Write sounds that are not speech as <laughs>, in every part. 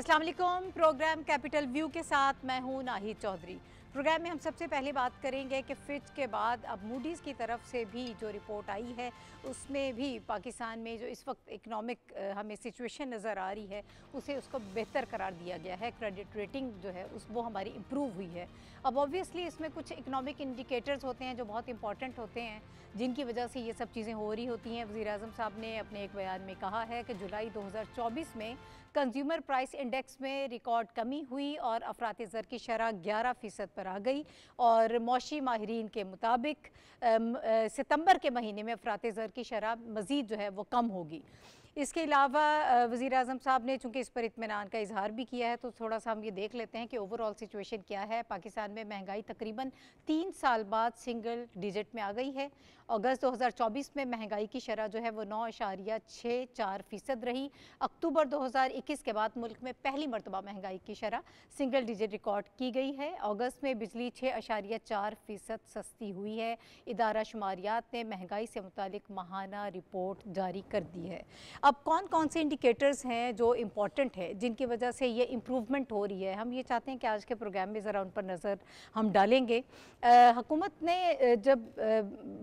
अस्सलाम वालेकुम programme capital view के साथ मैं हूं नाहिद चौधरी प्रोग्राम में हम सबसे पहले बात करेंगे कि फिच के बाद अब मूडीज़ की तरफ से भी जो रिपोर्ट आई है उसमें भी पाकिस्तान में जो इस वक्त इकनॉमिक हमें सिचुएशन नज़र आ रही है उसे उसको बेहतर करार दिया गया है क्रेडिट रेटिंग जो है उस वो हमारी इम्प्रूव हुई है अब ऑब्वियसली इसमें कुछ इकनॉमिक इंडिकेटर्स होते हैं जो बहुत इंपॉर्टेंट होते हैं जिनकी वजह से ये सब चीज़ें हो रही होती हैं वज़ी अजम साहब ने अपने एक बयान में कहा है कि जुलाई दो में कंज्यूमर प्राइस इंडेक्स में रिकॉर्ड कमी हुई और अफरात ज़र की शरह ग्यारह फ़ीसद पर आ गई और मौशी माहरीन के मुताबिक सितंबर के महीने में अफरात ज़र की शरह मज़ीद जो है वो कम होगी इसके अलावा वज़ी अजम साहब ने चूँकि इस पर इतमान का इजहार भी किया है तो थोड़ा सा हम ये देख लेते हैं कि ओवरऑल सिचुएशन क्या है पाकिस्तान में महंगाई तकरीबन तीन साल बाद सिंगल डिजिट में आ गई है अगस्त 2024 में महंगाई की शरह जो है वो नौ इशारिया छः चार फीसद रही अक्टूबर 2021 के बाद मुल्क में पहली मरतबा महंगाई की शरह सिंगल डिजिट रिकॉर्ड की गई है अगस्त में बिजली छः अशारिया चार फीसद सस्ती हुई है इदारा शुमारियात ने महंगाई से मुतक माहाना रिपोर्ट जारी कर दी है अब कौन कौन से इंडिकेटर्स हैं जो इम्पॉर्टेंट है जिनकी वजह से ये इम्प्रूवमेंट हो रही है हम ये चाहते हैं कि आज के प्रोग्राम में ज़रा उन पर नज़र हम डालेंगे हुकूमत ने जब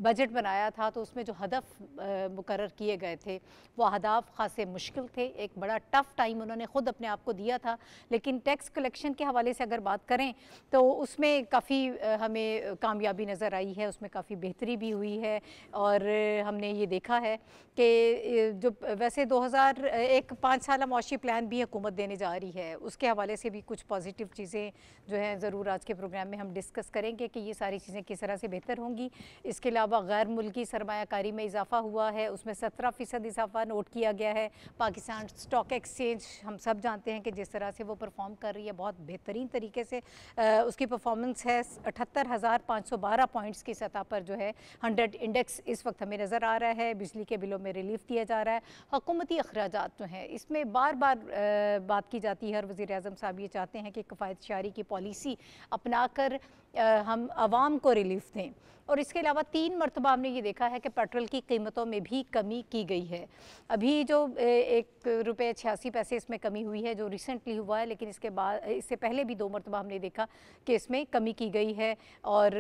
बजट बनाया था तो उसमें जो हदफ मुकर किए गए थे वो अहदाफ खासे मुश्किल थे एक बड़ा टफ़ टाइम उन्होंने ख़ुद अपने आप को दिया था लेकिन टैक्स कलेक्शन के हवाले से अगर बात करें तो उसमें काफ़ी हमें कामयाबी नज़र आई है उसमें काफ़ी बेहतरी भी हुई है और हमने ये देखा है कि जो वैसे दो हज़ार एक पाँच साल मुशी प्लान भी हुकूमत देने जा रही है उसके हवाले से भी कुछ पॉजिटिव चीज़ें जो हैं ज़रूर आज के प्रोग्राम में हम डिस्कस करेंगे कि ये सारी चीज़ें किस तरह से बेहतर होंगी इसके अलावा गैर गैर मुल्की सरमाकारी में इजाफा हुआ है उसमें सत्रह फ़ीसद इजाफा नोट किया गया है पाकिस्तान स्टॉक एक्सचेंज हम सब जानते हैं कि जिस तरह से वो परफॉर्म कर रही है बहुत बेहतरीन तरीके से आ, उसकी परफॉर्मेंस है अठहत्तर हज़ार पाँच सौ बारह पॉइंट्स की सतह पर जो है हंड्रेड इंडेक्स इस वक्त हमें नज़र आ रहा है बिजली के बिलों में रिलीफ दिया जा रहा है हकूमती अखराज जो हैं इसमें बार बार बात की जाती है और वज़ी अजम साहब ये चाहते हैं कि कफ़ायत शारी की पॉलिसी अपना कर हम आवाम को रिलीफ दें और इसके अलावा तीन मरतबा हमने ये देखा है कि पेट्रोल की कीमतों में भी कमी की गई है अभी जो एक रुपये छियासी पैसे इसमें कमी हुई है जो रिसेंटली हुआ है लेकिन इसके बाद इससे पहले भी दो मरतबा हमने देखा कि इसमें कमी की गई है और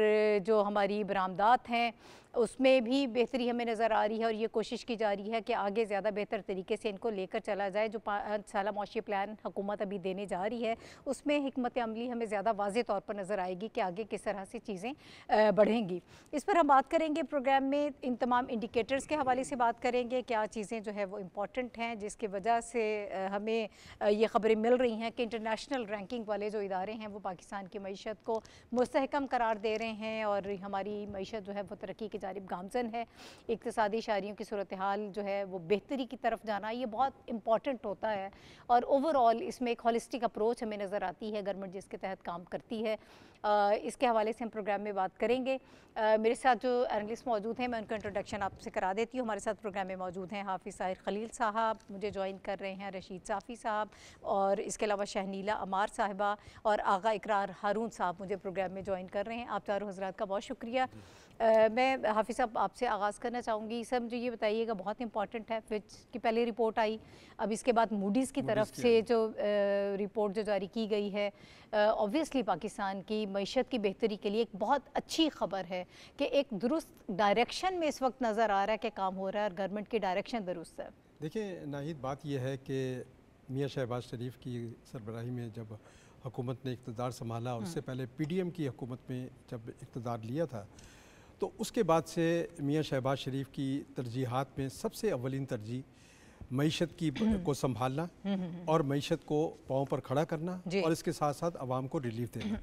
जो हमारी बरामदात हैं उसमें भी बेहतरी हमें नज़र आ रही है और ये कोशिश की जा रही है कि आगे ज़्यादा बेहतर तरीके से इनको लेकर चला जाए जो पाँच साल मुशी प्लान हुकूमत अभी देने जा रही है उसमें हमत अमली हमें ज़्यादा वाज तौर पर नज़र आएगी कि आगे किस तरह से चीज़ें बढ़ेंगी इस पर हम बात करेंगे प्रोग्राम में इन तमाम इंडिकेटर्स के हवाले से बात करेंगे क्या चीज़ें जो है वो इम्पॉर्टेंट हैं जिसकी वजह से हमें ये ख़बरें मिल रही हैं कि इंटरनेशनल रैंकिंग वाले जो इदारे हैं वो पाकिस्तान की मीशत को मस्तकम करार दे रहे हैं और हमारी मीशत जो है वो तरक्की की जानब गामजन है इकतदी शायरी की सूरत हाल जो है वो बेहतरी की तरफ जाना ये बहुत इंपॉर्टेंट होता है और ओवरऑल इसमें एक हॉलिस्टिक अप्रोच हमें नज़र आती है गवर्नमेंट जिसके तहत काम करती है आ, इसके हवाले से हम प्रोग्राम में बात करेंगे आ, मेरे साथ जो एनलिस्ट मौजूद हैं मैं उनका इंट्रोडक्शन आपसे करा देती हूँ हमारे साथ प्रोग्राम में मौजूद हैं हाफिज़ साहिर खलील साहब मुझे ज्वाइन कर रहे हैं रशीद साफ़ी साहब और इसके अलावा शहनीला अमार साहबा और आगा इकरार हारून साहब मुझे प्रोग्राम में ज्वाइन कर रहे हैं आप चारों हजरात का बहुत शुक्रिया मैं हाफिज़ साहब आपसे आगाज़ करना चाहूँगी सर मुझे ये बताइएगा बहुत इंपॉर्टेंट है फिच की पहले रिपोर्ट आई अब इसके बाद मूडीज़ की तरफ से जो रिपोर्ट जो जारी की गई है ऑब्वियसली पाकिस्तान की मीशत की बेहतरी के लिए एक बहुत अच्छी खबर है कि एक दुरुस्त डायरेक्शन में इस वक्त नज़र आ रहा है कि काम हो रहा है और गवर्नमेंट की डायरेक्शन दुरुस्त है देखिए नाहिद बात यह है कि मियाँ शहबाज शरीफ की सरबराही में जब हुकूमत ने इकतदार संभाला हम्म। उससे पहले पी डी एम की हुकूमत में जब इकतदार लिया था तो उसके बाद से मियाँ शहबाज शरीफ की तरजीहत में सबसे अवलिन तरजीह मीशत की हम्म। को संभालना हम्म, हम्म, और मीशत को पाँव पर खड़ा करना और इसके साथ साथ आवाम को रिलीफ देना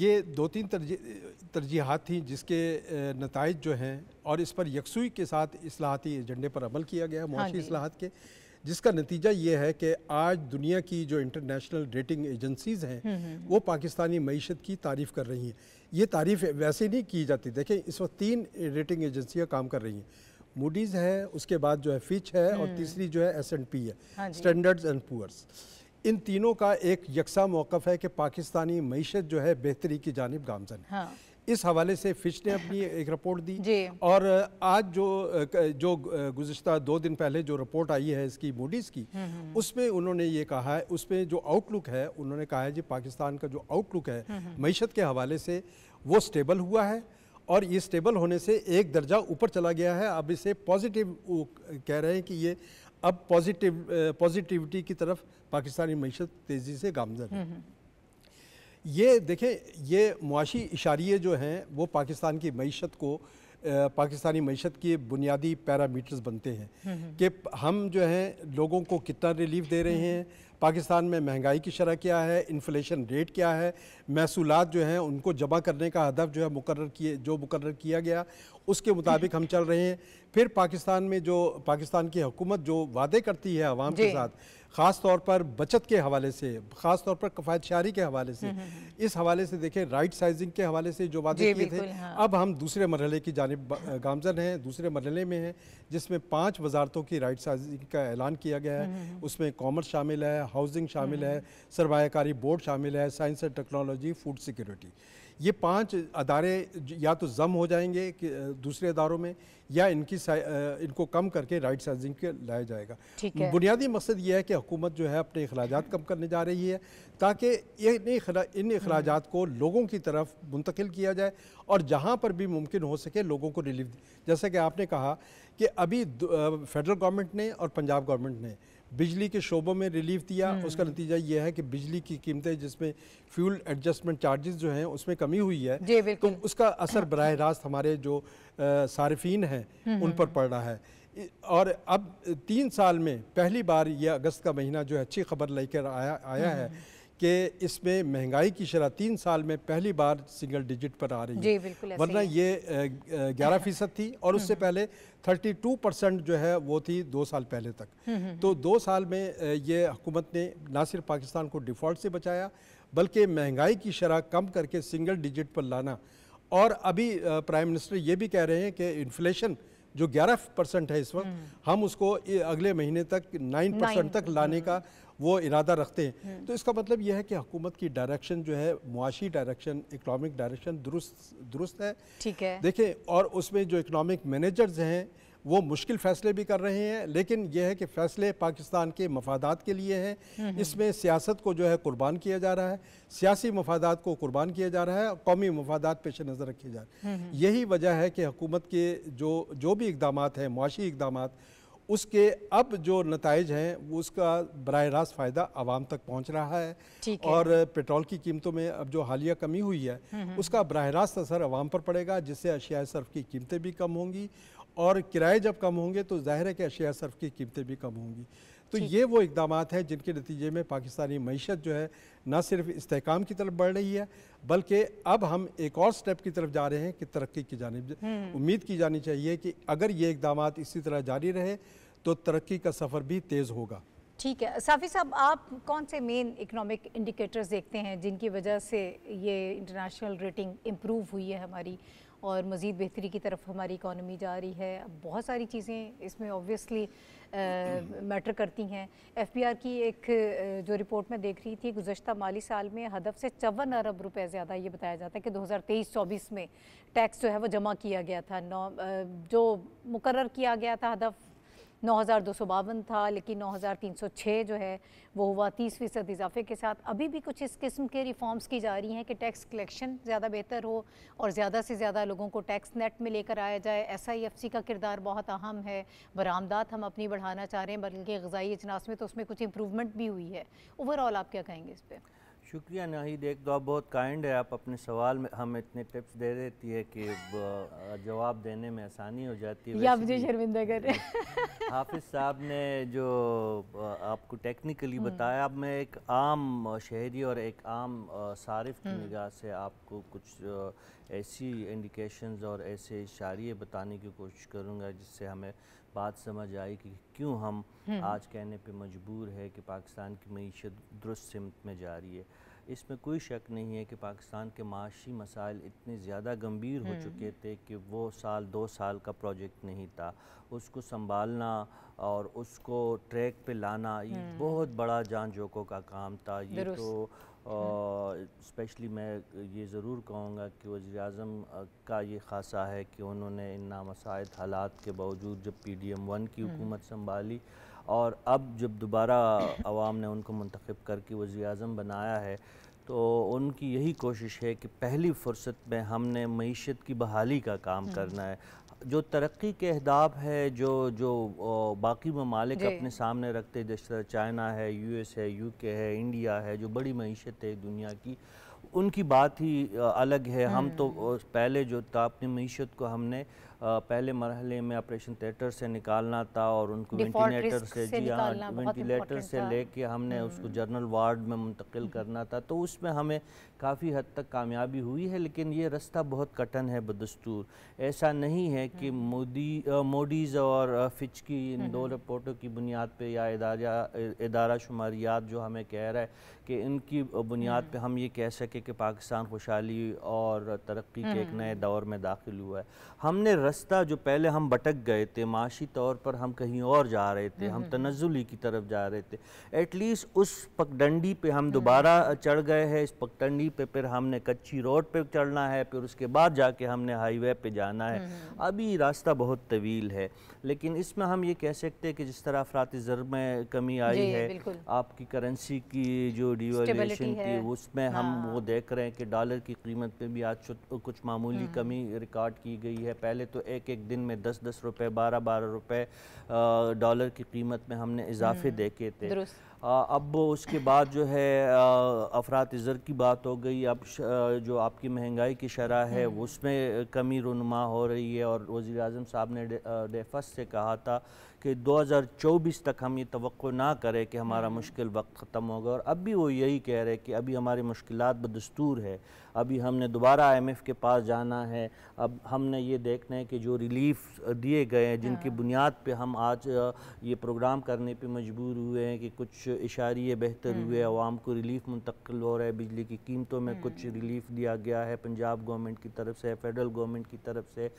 ये दो तीन तरजी तरजीहत थी जिसके नतज जो हैं और इस पर यकसुई के साथ असलाहती एजेंडे पर अमल किया गया हाँ मुआशी हाँ असलाहत के जिसका नतीजा ये है कि आज दुनिया की जो इंटरनेशनल रेटिंग एजेंसीज़ हैं हम्म, हम्म, हम्म। वो पाकिस्तानी मीशत की तारीफ़ कर रही हैं ये तारीफ़ वैसे नहीं की जाती देखें इस वक्त तीन रेटिंग एजेंसियाँ काम कर रही हैं मूडीज़ है उसके बाद जो है फिच है और तीसरी जो है एस एंड पी है स्टैंडर्ड्स एंड पुअर्स इन तीनों का एक यकसा मौक़ है कि पाकिस्तानी मीशत जो है बेहतरी की जानब गामजन है हाँ। इस हवाले से फिश ने अपनी एक रिपोर्ट दी और आज जो जो गुजशत दो दिन पहले जो रिपोर्ट आई है इसकी मूडीज़ की हम्म, हम्म, हम्म। उसमें उन्होंने ये कहा है उसमें जो आउटलुक है उन्होंने कहा है जी पाकिस्तान का जो आउटलुक है मीशत के हवाले से वो स्टेबल हुआ है और ये स्टेबल होने से एक दर्जा ऊपर चला गया है अब इसे पॉजिटिव कह रहे हैं कि ये अब पॉजिटिव पॉजिटिविटी की तरफ पाकिस्तानी मीशत तेज़ी से गामजन है ये देखें ये मुआशी इशारे जो हैं वो पाकिस्तान की मीशत को पाकिस्तानी मीशत के बुनियादी पैरामीटर्स बनते हैं हम्म, हम्म। कि हम जो हैं लोगों को कितना रिलीफ दे रहे हम्म। हैं पाकिस्तान में महंगाई की शरह क्या है इन्फ्लेशन रेट क्या है महसूलत जो हैं उनको जमा करने का हदफ जो है मुकर किए जो मुकर किया गया उसके मुताबिक हम चल रहे हैं फिर पाकिस्तान में जो पाकिस्तान की हुकूमत जो वादे करती है आवाम के साथ ख़ास तौर पर बचत के हवाले से ख़ास तौर पर कफायत शारी के हवाले से हम्म, हम्म, हम्म। इस हवाले से देखें राइट साइजिंग के हवाले से जो वादे किए थे हाँ। अब हम दूसरे मरहले की जानब गामजन हैं दूसरे मरहले में हैं जिसमें पाँच वजारतों की राइट साइजिंग का ऐलान किया गया है उसमें कॉमर्स शामिल है हाउसिंग शामिल है सरमाकारी बोर्ड शामिल है science and technology food security ये पांच अदारे या तो जम हो जाएंगे कि दूसरे अदारों में या इनकी इनको कम करके राइट साइजिंग के लाया जाएगा बुनियादी मकसद ये है कि हुकूमत जो है अपने अखराज कम करने जा रही है ताकि इन अखराज को लोगों की तरफ मुंतकिल किया जाए और जहाँ पर भी मुमकिन हो सके लोगों को रिलीफ जैसा कि आपने कहा कि अभी फेडरल गवर्नमेंट ने और पंजाब गवर्नमेंट ने बिजली के शोबों में रिलीफ दिया हम्म। उसका नतीजा यह है कि बिजली की कीमतें जिसमें फ्यूल एडजस्टमेंट चार्जेस जो हैं उसमें कमी हुई है तो उसका असर बरह रास्त हमारे जो सार्फिन हैं हम्म, उन पर हम्म। पड़ रहा है और अब तीन साल में पहली बार यह अगस्त का महीना जो है अच्छी खबर लेकर आया आया है कि इसमें महंगाई की शरह तीन साल में पहली बार सिंगल डिजिट पर आ रही है वरना ये ग्यारह फीसद थी और उससे पहले थर्टी टू परसेंट जो है वो थी दो साल पहले तक हम्म, हम्म, तो हम्म। दो साल में ये हुकूमत ने ना सिर्फ पाकिस्तान को डिफ़ॉल्ट से बचाया बल्कि महंगाई की शरह कम करके सिंगल डिजिट पर लाना और अभी प्राइम मिनिस्टर ये भी कह रहे हैं कि इन्फ्लेशन जो 11 परसेंट है इस वक्त हम उसको अगले महीने तक 9 परसेंट तक लाने का वो इरादा रखते हैं हम्म। तो इसका मतलब यह है कि हुकूमत की डायरेक्शन जो है मुआशी डायरेक्शन इकनॉमिक डायरेक्शन दुरुस्त दुरुस्त है ठीक है देखें और उसमें जो इकनॉमिक मैनेजर्स हैं वो मुश्किल फ़ैसले भी कर रहे हैं लेकिन यह है कि फ़ैसले पाकिस्तान के मफादात के लिए हैं हम्म, हम्म। इसमें सियासत को जो है कुर्बान किया जा रहा है सियासी मफादात को कुर्बान किया जा रहा है कौमी मफादात पेश नज़र रखे जा रहे हैं यही वजह है कि हुकूमत के जो जो भी इकदाम हैं मुआशी इकदाम उसके अब जो नतज हैं वो उसका बर रास्त फ़ायदा आवाम तक पहुँच रहा है, है और पेट्रोल की कीमतों में अब जो हालिया कमी हुई है हम्म, हम्म। उसका बरह रास्त असर आवाम पर पड़ेगा जिससे अशिया सर्फ की कीमतें भी कम होंगी और किराए जब कम होंगे तो ज़ाहिर है कि अशिया सर्फ की कीमतें भी कम होंगी तो ये वो इकदाम हैं जिनके नतीजे में पाकिस्तानी मीशत जो है ना सिर्फ इसकाम की तरफ बढ़ रही है बल्कि अब हम एक और स्टेप की तरफ जा रहे हैं कि तरक्की की जानब हम्म। उम्मीद की जानी चाहिए कि अगर ये इकदाम इसी तरह जारी रहे तो तरक्की का सफ़र भी तेज़ होगा ठीक है साफ़ी साहब आप कौन से मेन इकोनॉमिक इंडिकेटर्स देखते हैं जिनकी वजह से ये इंटरनेशनल रेटिंग इम्प्रूव हुई है हमारी और मज़ीद बेहतरी की तरफ हमारी इकानमी जा रही है अब बहुत सारी चीज़ें इसमें ऑब्वियसली मैटर करती हैं एफ बी आर की एक जो रिपोर्ट में देख रही थी गुजशत माली साल में हदफ से चौवन अरब रुपए ज़्यादा ये बताया जाता है कि 2023-24 में टैक्स जो है वो जमा किया गया था नौ जो मुकर किया गया था हदफ नौ हज़ार दो सौ बावन था लेकिन नौ हज़ार तीन सौ छः जो है वो हुआ तीस फ़ीसद इजाफे के साथ अभी भी कुछ इस किस्म के रिफॉर्म्स की जा रही हैं कि टैक्स कलेक्शन ज़्यादा बेहतर हो और ज़्यादा से ज़्यादा लोगों को टैक्स नेट में लेकर आया जाए एस आई एफ सी का किरदार बहुत अहम है बरामदात हम अपनी बढ़ाना चाह रहे हैं बल्कि गजाई अजनास में तो उसमें कुछ इम्प्रूवमेंट भी हुई है ओवरऑल आप क्या कहेंगे इस पर शुक्रिया नाहिद एक तो आप बहुत काइंड है आप अपने सवाल में हम इतने टिप्स दे देती है कि जवाब देने में आसानी हो जाती है मुझे शर्मिंदा कर रहे <laughs> हाफिज़ साहब ने जो आपको टेक्निकली हम्म। बताया अब मैं एक आम शहरी और एक आम सारिफ की हम्म। निगाह से आपको कुछ ऐसी इंडिकेशंस और ऐसे इशारे बताने की कोशिश करूँगा जिससे हमें बात समझ आई कि क्यों हम हम्म। आज कहने पे मजबूर है कि पाकिस्तान की मीशत दुरुस्त सिमत में जा रही है इसमें कोई शक नहीं है कि पाकिस्तान के माशी मसाइल इतने ज़्यादा गंभीर हो हम्म। चुके थे कि वो साल दो साल का प्रोजेक्ट नहीं था उसको संभालना और उसको ट्रैक पे लाना ये हम्म। बहुत बड़ा जान जोकों का काम था ये तो हम्म। स्पेशली मैं ये ज़रूर कहूँगा कि वज़ी अजम का ये खासा है कि उन्होंने इन नामसाइद हालात के बावजूद जब पी डी एम वन की हुकूमत संभाली और अब जब दोबारा आवाम ने उनको मंतखब करके वज़ी अजम बनाया है तो उनकी यही कोशिश है कि पहली फुर्सत में हमने मीशत की बहाली का काम हम्म। करना है जो तरक्की के अहदाब है जो जो बाकी ममालिक अपने सामने रखते जिस तरह चाइना है यू एस है यू के है इंडिया है जो बड़ी मीशत है दुनिया की उनकी बात ही अलग है हम हम्म। तो पहले जो था अपनी मीशत को हमने पहले मरहले में ऑपरेशन थिएटर से निकालना था और उनको वेंटिलेटर से, जी हाँ वेंटिलेटर से लेके हमने उसको हम्म। जनरल वार्ड में मुंतकिल करना था तो उसमें हमें काफ़ी हद तक कामयाबी हुई है लेकिन ये रास्ता बहुत कठिन है बदस्तूर ऐसा नहीं है कि हम्म। मोदी मोडीज़ और फिच की इन हम्म, दो हम्म। रिपोर्टों की बुनियाद पे या इदारा इदारा शुमारियात जो हमें कह रहा है कि इनकी बुनियाद पे हम ये कह सकें कि पाकिस्तान खुशहाली और तरक्की के एक नए दौर में दाखिल हुआ है हमने रास्ता जो पहले हम भटक गए थे माशी तौर पर हम कहीं और जा रहे थे हम तनजुली की तरफ जा रहे थे एटलीस्ट उस पगडंडी पर हम दोबारा चढ़ गए हैं इस पगडंडी वहीं पे फिर हमने कच्ची रोड पे चढ़ना है फिर उसके बाद जाके हमने हाईवे पे जाना है हम्म। अभी रास्ता बहुत तवील है लेकिन इसमें हम ये कह सकते हैं कि जिस तरह अफरात ज़र में कमी आई है आपकी करेंसी की जो डिवेलेशन की उसमें हम हाँ। वो देख रहे हैं कि डॉलर की कीमत पर भी आज कुछ मामूली हम्म। कमी रिकॉर्ड की गई है पहले तो एक एक दिन में दस दस रुपये बारह बारह रुपये डॉलर की कीमत में हमने इजाफे हम्म। देखे थे अब उसके बाद जो है अफरात ज़र की बात हो गई अब जो आपकी महंगाई की शरह है हम्म। उसमें कमी रुनमा हो रही है और वज़ी अजम साहब ने डेफस से कहा था कि 2024 तक हम ये तो ना करें कि हमारा मुश्किल वक्त ख़त्म होगा और अब भी वो यही कह रहे कि अभी हमारी मुश्किल बदस्तूर है अभी हमने दोबारा आईएमएफ के पास जाना है अब हमने ये देखना है कि जो रिलीफ दिए गए हैं जिनकी हाँ। बुनियाद पे हम आज ये प्रोग्राम करने पे मजबूर हुए हैं कि कुछ इशारे बेहतर हुए हाँ। आवाम को रिलीफ मुंतकिल हो रहा है बिजली की कीमतों में कुछ हाँ। रिलीफ दिया गया है पंजाब गवर्नमेंट की तरफ से फेडरल गवर्नमेंट की तरफ से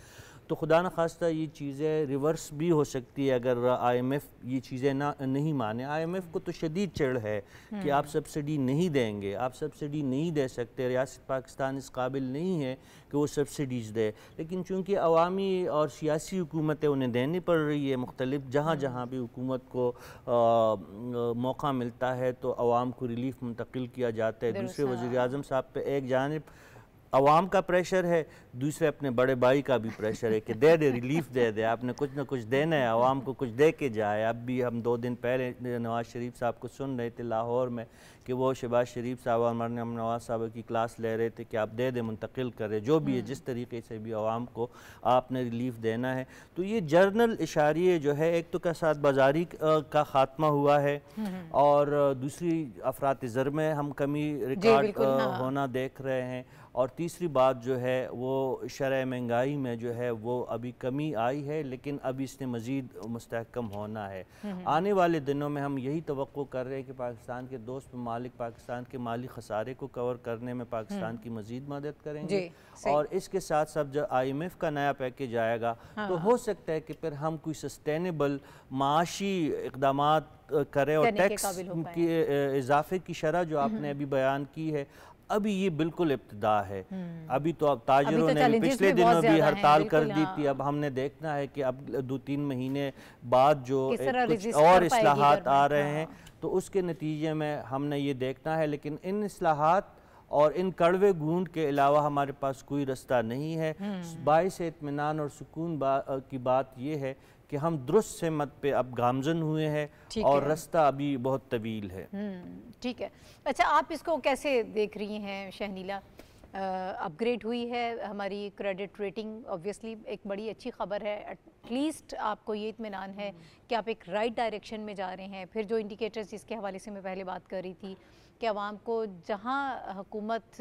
तो खुदा न खास्ता ये चीज़ें रिवर्स भी हो सकती है अगर आईएमएफ ये चीज़ें ना नहीं माने आईएमएफ को तो शदीद चढ़ है हम्म। कि आप सब्सिडी नहीं देंगे आप सब्सिडी नहीं दे सकते रियासत पाकिस्तान इस काबिल नहीं है कि वो सब्सिडीज़ दे लेकिन चूँकि अवामी और सियासी हुकूमतें उन्हें देनी पड़ रही है मुख्तलिफ जहाँ जहाँ भी हुकूमत को आ, मौका मिलता है तो आवाम को रिलीफ मुंतकिल किया जाता है दूसरे वजी अजम साहब पर एक जानब आवाम का प्रेशर है दूसरे अपने बड़े भाई का भी प्रेशर है कि दे दे रिलीफ दे दे आपने कुछ ना कुछ देना है आवाम को कुछ दे के जाए अब भी हम दो दिन पहले नवाज़ शरीफ साहब को सुन रहे थे लाहौर में कि वो शहबाज शरीफ साहब और मरने नवाज साहब की क्लास ले रहे थे कि आप दे दें मुंतकिल करें जो भी है हम्म। जिस तरीके से भी आवाम को आपने रिलीफ देना है तो ये जर्नल इशारे जो है एक तो के साथ बाजारी का खात्मा हुआ है हम्म। और दूसरी अफरात ज़र में हम कमी रिकॉर्ड हाँ। होना देख रहे हैं और तीसरी बात जो है वो शरह महंगाई में जो है वो अभी कमी आई है लेकिन अब इसने मज़ीद मस्तकम होना है हम्म, हम्म। आने वाले दिनों में हम यही तो कर रहे हैं कि पाकिस्तान के दोस्त ममालिक पाकिस्तान के माली खसारे को कवर करने में पाकिस्तान हम्म। की मज़ीद मदद करेंगे और इसके साथ साथ जब आई एम एफ़ का नया पैकेज आएगा हाँ। तो हाँ। हो सकता है कि फिर हम कोई सस्टेनेबल माशी इकदाम करें और टैक्स के इजाफे की शरह जो आपने अभी बयान की है अभी ये बिल्कुल इब्तदा है हम्म। अभी तो अब ताजरों तो ने पिछले दिनों भी हड़ताल कर दी हाँ। थी अब हमने देखना है कि अब दो तीन महीने बाद जो कुछ और असलाहत आ रहे हाँ। हैं तो उसके नतीजे में हमने ये देखना है लेकिन इन असलाहत और इन कड़वे गूंद के अलावा हमारे पास कोई रास्ता नहीं है हम्म। बायस इतमान और सुकून बा, की बात यह है कि हम दुरुस्त से मत पे अब गामजन हुए हैं और है। रास्ता अभी बहुत तवील है हम्म, ठीक है अच्छा आप इसको कैसे देख रही हैं शहनीला अपग्रेड हुई है हमारी क्रेडिट रेटिंग ऑब्वियसली एक बड़ी अच्छी खबर है एटलीस्ट आपको ये इतमान है कि आप एक राइट right डायरेक्शन में जा रहे हैं फिर जो इंडिकेटर्स जिसके हवाले से मैं पहले बात कर रही थी कि आवाम को जहाँ हुकूमत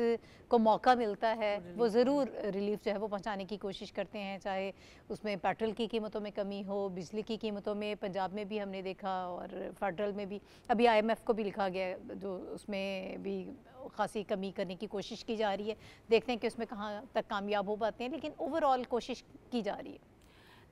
को मौका मिलता है वो ज़रूर रिलीफ जो है वो पहुँचाने की कोशिश करते हैं चाहे उसमें पेट्रोल की कीमतों में कमी हो बिजली की कीमतों में पंजाब में भी हमने देखा और फेडरल में भी अभी आईएमएफ को भी लिखा गया जो उसमें भी खासी कमी करने की कोशिश की जा रही है देखते हैं कि उसमें कहाँ तक कामयाब हो पाते हैं लेकिन ओवरऑल कोशिश की जा रही है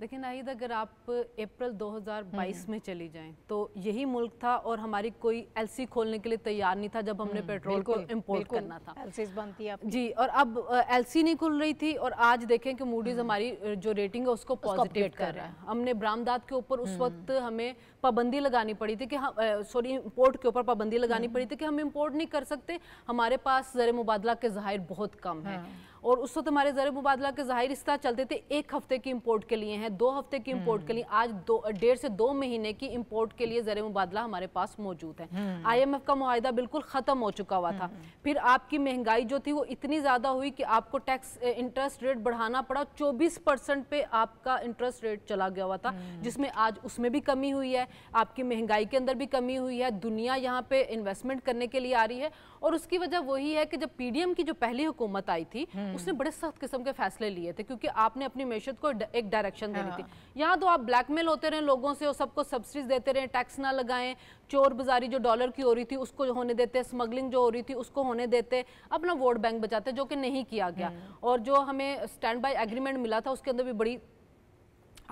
लेकिन आइद अगर आप अप्रैल 2022 हम्म। में चली जाएं तो यही मुल्क था और हमारी कोई एलसी खोलने के लिए तैयार नहीं था जब हमने हम्म, पेट्रोल को इम्पोर्ट करना था एलसी बंद थी जी और अब एलसी नहीं खुल रही थी और आज देखें कि मूडीज हम्म। हमारी जो रेटिंग है उसको पॉजिटिव कर रहा है हमने बरामदाद के ऊपर उस वक्त हमें पाबंदी लगानी पड़ी थी कि हम सॉरी इम्पोर्ट के ऊपर पाबंदी लगानी हम्म। पड़ी थी कि हम इम्पोर्ट नहीं कर सकते हमारे पास ज़र मुबादला के ज़ाहिर बहुत कम है हाँ। और उस वक्त हमारे ज़र मुबादला के ज़ाहिर इस तरह चलते थे एक हफ्ते की इम्पोर्ट के लिए हैं दो हफ्ते की इम्पोर्ट के लिए हम्म। आज दो डेढ़ से दो महीने की इम्पोर्ट के लिए ज़र मुबादला हमारे पास मौजूद है आईएमएफ हम्म। का माहिदा बिल्कुल ख़त्म हो चुका हुआ था फिर आपकी महंगाई जो थी वो इतनी ज़्यादा हुई कि आपको टैक्स इंटरेस्ट रेट बढ़ाना पड़ा चौबीस परसेंट पे आपका इंटरेस्ट रेट चला गया हुआ था जिसमें आज उसमें भी कमी हुई है आपकी महंगाई के अंदर भी कमी हुई है दुनिया यहाँ पे इन्वेस्टमेंट करने के लिए आ रही है और उसकी वजह वही है कि जब पीडीएम की जो पहली हुकूमत आई थी हम्म। उसने बड़े सख्त किस्म के फैसले लिए थे क्योंकि आपने अपनी मैशत को एक डायरेक्शन देनी थी हाँ। यहाँ तो आप ब्लैकमेल होते रहे लोगों से और सबको सब्सिडीज देते रहे टैक्स ना लगाए चोर बाजारी जो डॉलर की हो रही थी उसको होने देते स्मगलिंग जो हो रही थी उसको होने देते अपना वोट बैंक बचाते जो कि नहीं किया गया हम्म। और जो हमें स्टैंड बाई एग्रीमेंट मिला था उसके अंदर भी बड़ी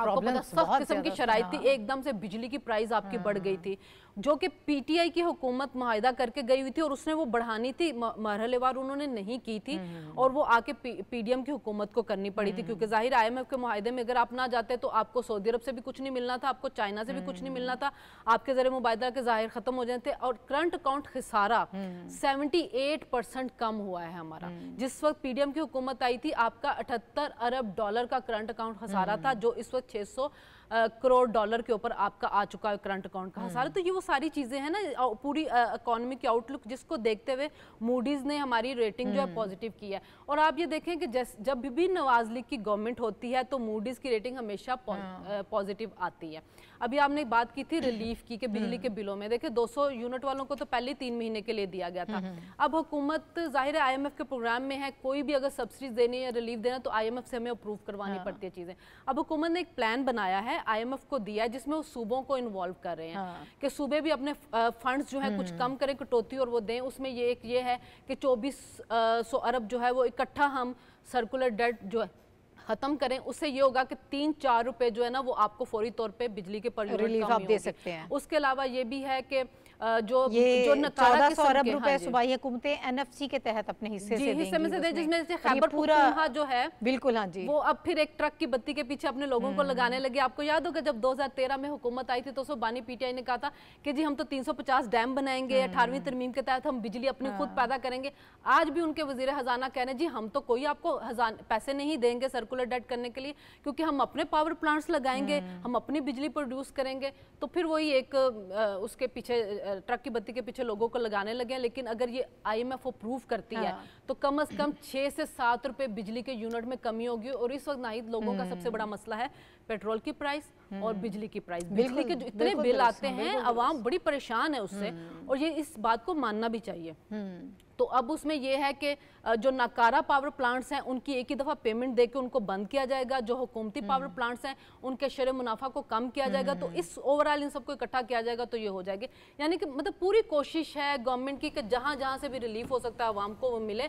आपको पता सख्त किस्म की शराइ थी हाँ। एकदम से बिजली की प्राइस आपकी बढ़ गई थी जो कि पीटीआई की हुकूमत माहिदा करके गई हुई थी और उसने वो बढ़ानी थी मरहलेवार उन्होंने नहीं की थी हम्म, हम्म, हम्म। और वो आके पीडीएम की हुकूमत को करनी पड़ी थी क्योंकि जाहिर आई के माहिदे में अगर आप ना जाते तो आपको सऊदी अरब से भी कुछ नहीं मिलना था आपको चाइना से भी कुछ नहीं मिलना था आपके जरिए मुबादला के जाहिर खत्म हो जाते और करंट अकाउंट खिसारा सेवेंटी कम हुआ है हमारा जिस वक्त पीडीएम की हुकूमत आई थी आपका अठहत्तर अरब डॉलर का करंट अकाउंट खसारा था जो इस वक्त छह करोड़ डॉलर के ऊपर आपका आ चुका है करंट अकाउंट का हसारा हम्म। तो ये वो सारी चीज़ें हैं ना पूरी इकोनॉमी की आउटलुक जिसको देखते हुए मूडीज़ ने हमारी रेटिंग जो है पॉजिटिव हम्म। की है और आप ये देखें कि जब भी नवाज लीग की गवर्नमेंट होती है तो मूडीज़ की रेटिंग हमेशा पॉजिटिव हाँ। आती है अभी आपने बात की थी रिलीफ की कि बिजली के बिलों में देखिए 200 यूनिट वालों को तो पहले तीन महीने के लिए दिया गया था अब हुकूमत जाहिर है आईएमएफ के प्रोग्राम में है कोई भी अगर सब्सिडी देनी या रिलीफ देना तो आईएमएफ से हमें अप्रूव करवानी हाँ। पड़ती है चीज़ें अब हुकूमत ने एक प्लान बनाया है आई को दिया है जिसमें वो सूबों को इन्वॉल्व कर रहे हैं हाँ। कि सूबे भी अपने फंड जो है कुछ हम्म। कम करें कटौती और वो दें उसमें ये एक ये है कि चौबीस सौ अरब जो है वो इकट्ठा हम सर्कुलर डेट जो है खत्म करें उससे ये होगा कि तीन चार रुपए जो है ना वो आपको फौरी तौर पर बिजली के पर रिलीफ आप दे सकते हैं उसके अलावा ये भी है कि जो जो चौदह सौ अरब हाँ रुपए सूबाई हुकूमतें सी के तहत अपने हिस्से से हिस्से में से जिसमें से तो खैबर पूरा जो है बिल्कुल हाँ जी वो अब फिर एक ट्रक की बत्ती के पीछे अपने लोगों को हम्म। लगाने लगे आपको याद होगा जब 2013 में हुकूमत आई थी तो सो बानी पीटीआई ने कहा था कि जी हम तो 350 डैम बनाएंगे हम्म। अठारहवीं तरमीम के तहत हम बिजली अपनी खुद हाँ। पैदा करेंगे आज भी उनके वजीर खजाना कह रहे हैं जी हम तो कोई आपको पैसे नहीं देंगे सर्कुलर डेट करने के लिए क्योंकि हम अपने पावर प्लांट्स लगाएंगे हम्म। हम अपनी बिजली प्रोड्यूस करेंगे तो फिर वही एक उसके पीछे ट्रक की बत्ती के पीछे लोगों को लगाने लगे हैं लेकिन अगर ये आई आईएमएफ अप्रूव करती हाँ। है तो कम अज कम छः से सात रुपये बिजली के यूनिट में कमी होगी और इस वक्त नाहिद लोगों का सबसे बड़ा मसला है पेट्रोल की प्राइस और हम्म। बिजली की प्राइस बिजली के जो इतने बिल आते हैं आवाम बड़ी परेशान है उससे हम्म। और ये इस बात को मानना भी चाहिए हम्म। तो अब उसमें यह है कि जो नाकारा पावर प्लांट्स हैं उनकी एक ही दफ़ा पेमेंट देकर उनको बंद किया जाएगा जो हुकूमती पावर प्लांट्स हैं उनके शर मुनाफा को कम किया जाएगा तो इस ओवरऑल इन सबको इकट्ठा किया जाएगा तो ये हो जाएगी यानी कि मतलब पूरी कोशिश है गवर्नमेंट की कि जहां जहाँ से भी रिलीफ हो सकता है आवाम को वो मिले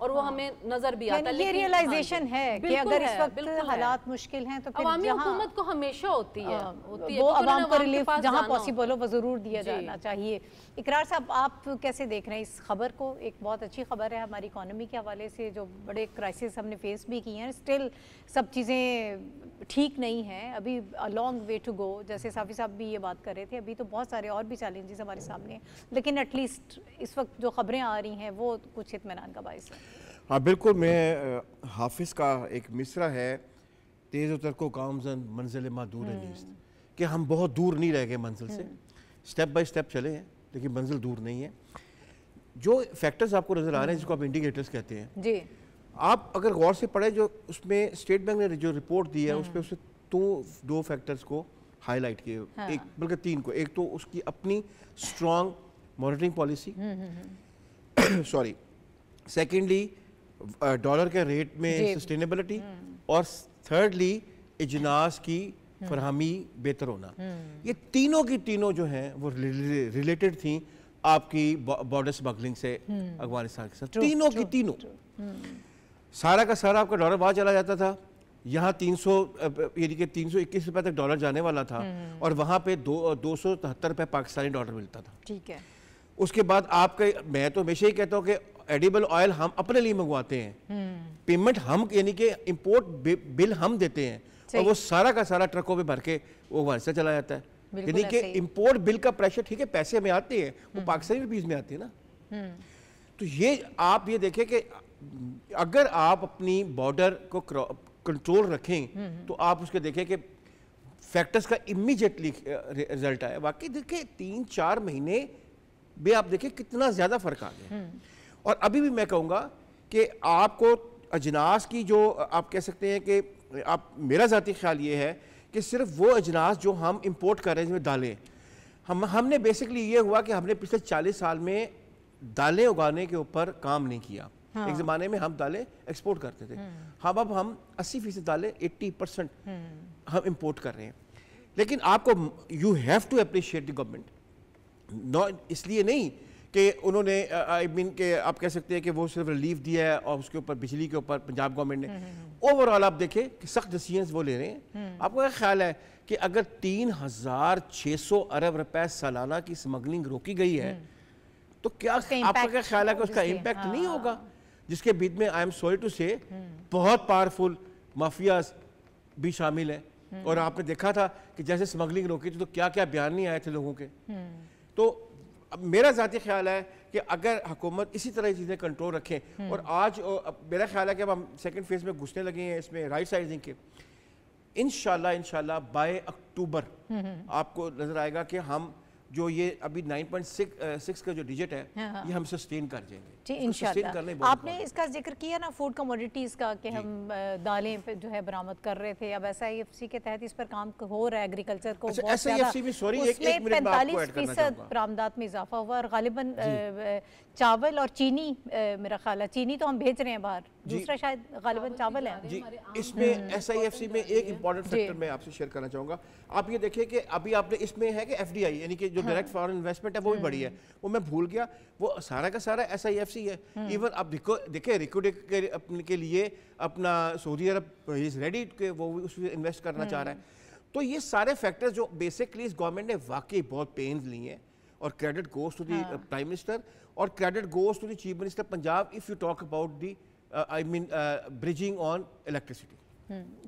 और वो हाँ। हमें नजर भी आता है ये रियलाइजेशन हाँ है कि अगर इस वक्त हालात मुश्किल हैं तो फिर हुकूमत को हमेशा होती है होती है वो तो को रिलीफ जहां पॉसिबल हो वो ज़रूर दिया जाना चाहिए इकरार साहब आप कैसे देख रहे हैं इस खबर को एक बहुत अच्छी खबर है हमारी इकोनॉमी के हवाले से जो बड़े क्राइसिस हमने फेस भी किए हैं स्टिल सब चीज़ें ठीक नहीं हैं अभी अलॉन्ग वे टू गो जैसे साफी साहब भी ये बात कर रहे थे अभी तो बहुत सारे और भी चैलेंजेस हमारे सामने हैं लेकिन एटलीस्ट इस वक्त जो खबरें आ रही हैं वो कुछ इतमान का बायस है हाँ बिल्कुल मैं हाफिज़ का एक मिसरा है तेज़ उतर को गामजन मंजिल है हम्म। नीस्त कि हम बहुत दूर नहीं रह गए मंजिल से हम्म। स्टेप बाय स्टेप चले हैं लेकिन मंजिल दूर नहीं है जो फैक्टर्स आपको नज़र आ रहे हैं जिसको आप इंडिकेटर्स कहते हैं जी आप अगर गौर से पढ़े जो उसमें स्टेट बैंक ने जो रिपोर्ट दी है उस पर हम्म। उसने तो दो फैक्टर्स को हाईलाइट किए हाँ। एक बल्कि तीन को एक तो उसकी अपनी strong monitoring policy sorry secondly dollar के रेट में सस्टेनेबिलिटी हम्म। और थर्डली इजनास की हम्म। फरहमी बेहतर होना हम्म। ये तीनों की तीनों जो हैं वो रिलेटेड थी आपकी बॉर्डर स्मगलिंग से अफगानिस्तान के साथ तीनों की तीनों सारा का सारा आपका डॉलर बाहर चला जाता था यहाँ तीन सौ यानी कि तीन सौ इक्कीस रुपये तक डॉलर जाने वाला था और वहां पे दो दो सौ तिहत्तर रुपए पाकिस्तानी डॉलर मिलता था ठीक है उसके बाद आपके मैं तो हमेशा ही कहता हूँ कि एडिबल ऑयल हम अपने लिए मंगवाते हैं पेमेंट हम्म। हम यानी कि इम्पोर्ट बिल हम देते हैं और वो सारा का सारा ट्रकों में भर के वो वहां से चला जाता है यानी कि इम्पोर्ट बिल का प्रेशर ठीक है पैसे में आते हैं वो हम्म। पाकिस्तानी रुपीज में आते हैं ना हम्म। तो ये आप ये देखें कि अगर आप अपनी बॉर्डर को कंट्रोल रखें तो आप उसके देखें कि फैक्टर्स का इमीजिएटली रिजल्ट आया बाकी देखिए तीन चार महीने भी आप देखें कितना ज़्यादा फर्क आ गया और अभी भी मैं कहूँगा कि आपको अजनास की जो आप कह सकते हैं कि आप मेरा ज़ाती ख्याल ये है कि सिर्फ वो अजनास जो हम इम्पोर्ट कर रहे हैं जिसमें दालें हम हमने बेसिकली ये हुआ कि हमने पिछले चालीस साल में दालें उगाने के ऊपर काम नहीं किया हाँ। एक ज़माने में हम दालें एक्सपोर्ट करते थे हम हम्म। अब हम अस्सी फीसद दालें एट्टी हम्म। परसेंट हम इम्पोर्ट कर रहे हैं लेकिन आपको you have to appreciate the government इसलिए नहीं कि उन्होंने आई मीन के आप कह सकते हैं कि वो सिर्फ रिलीफ दिया है और उसके ऊपर बिजली के ऊपर पंजाब गवर्नमेंट ने ओवरऑल हम्म, हम्म, हम्म। आप देखें कि सख्त डिसीजन वो ले रहे हैं आपको क्या ख्याल है कि अगर तीन हज़ार छः सौ अरब रुपए सालाना की स्मगलिंग रोकी गई है तो क्या आपका क्या ख्याल है कि उसका इम्पैक्ट हाँ। नहीं हाँ, होगा हाँ। जिसके बीच में आई एम सॉरी टू से बहुत पावरफुल माफिया भी शामिल है और आपने देखा था कि जैसे स्मगलिंग रोकी थी तो क्या क्या बयान नहीं आए थे लोगों के तो अब मेरा ज़ाती ख्याल है कि अगर हुकूमत इसी तरह चीज़ें कंट्रोल रखें हम्म। और आज मेरा ख्याल है कि अब हम सेकेंड फेज़ में घुसने लगे हैं इसमें राइट साइजिंग के इन शाह इन बाय अक्टूबर हम्म, हम्म। आपको नज़र आएगा कि हम जो ये अभी 9.6 का जो डिजिट है हाँ, हाँ। ये हम सस्टेन कर जाएंगे जी इंशाल्लाह आपने इसका जिक्र किया ना फूड कमोडिटीज़ का कि हम दालें जो है बरामद कर रहे थे अब ऐसा एफ के तहत इस पर काम हो रहा है एग्रीकल्चर को अच्छा, पैंतालीस फीसद बरामदात में इजाफा हुआ और गालिबन चावल और चीनी ए, मेरा ख्याल है चीनी तो हम भेज रहे हैं बाहर दूसरा शायद गालिबा चावल है जी इसमें एस आई एफ सी में एक इम्पॉर्टेंट फैक्टर मैं आपसे शेयर करना चाहूँगा आप ये देखिए कि अभी आपने इसमें है कि एफ डी आई यानी कि जो डायरेक्ट फॉरन इन्वेस्टमेंट है वो भी बड़ी है हम्म। वो मैं भूल गया वो सारा का सारा एस आई एफ सी है इवन हम्म। आप देखिए रिक्विड के लिए अपना सऊदी अरब इज रेडी वो उसमें इन्वेस्ट करना चाह रहा है हम्म। तो ये सारे फैक्टर्स जो बेसिकली इस गवर्नमेंट ने वाकई बहुत पेन लिए हैं और credit goes to the prime minister और credit goes to the chief minister Punjab if you talk about the I mean bridging on electricity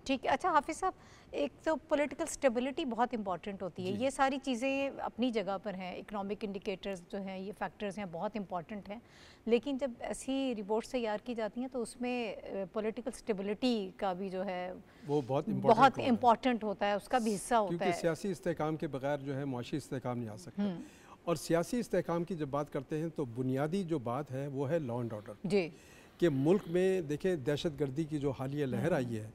ठीक है अच्छा हाफिज साहब एक तो पॉलिटिकल स्टेबिलिटी बहुत इंपॉर्टेंट होती है ये सारी चीज़ें अपनी जगह पर हैं इकोनॉमिक इंडिकेटर्स जो हैं ये फैक्टर्स हैं बहुत इंपॉर्टेंट हैं लेकिन जब ऐसी रिपोर्ट्स तैयार की जाती हैं तो उसमें पॉलिटिकल स्टेबिलिटी का भी जो है वो बहुत बहुत इंपॉर्टेंट होता है उसका भी हिस्सा होता है सियासी इसकाम के बगैर जो है मुशी इसकाम नहीं आ सकता हम्म। और सियासी इसकाम की जब बात करते हैं तो बुनियादी जो बात है वो है लॉ एंड ऑर्डर जी कि मुल्क में देखें दहशत गर्दी की जो हालिया लहर आई है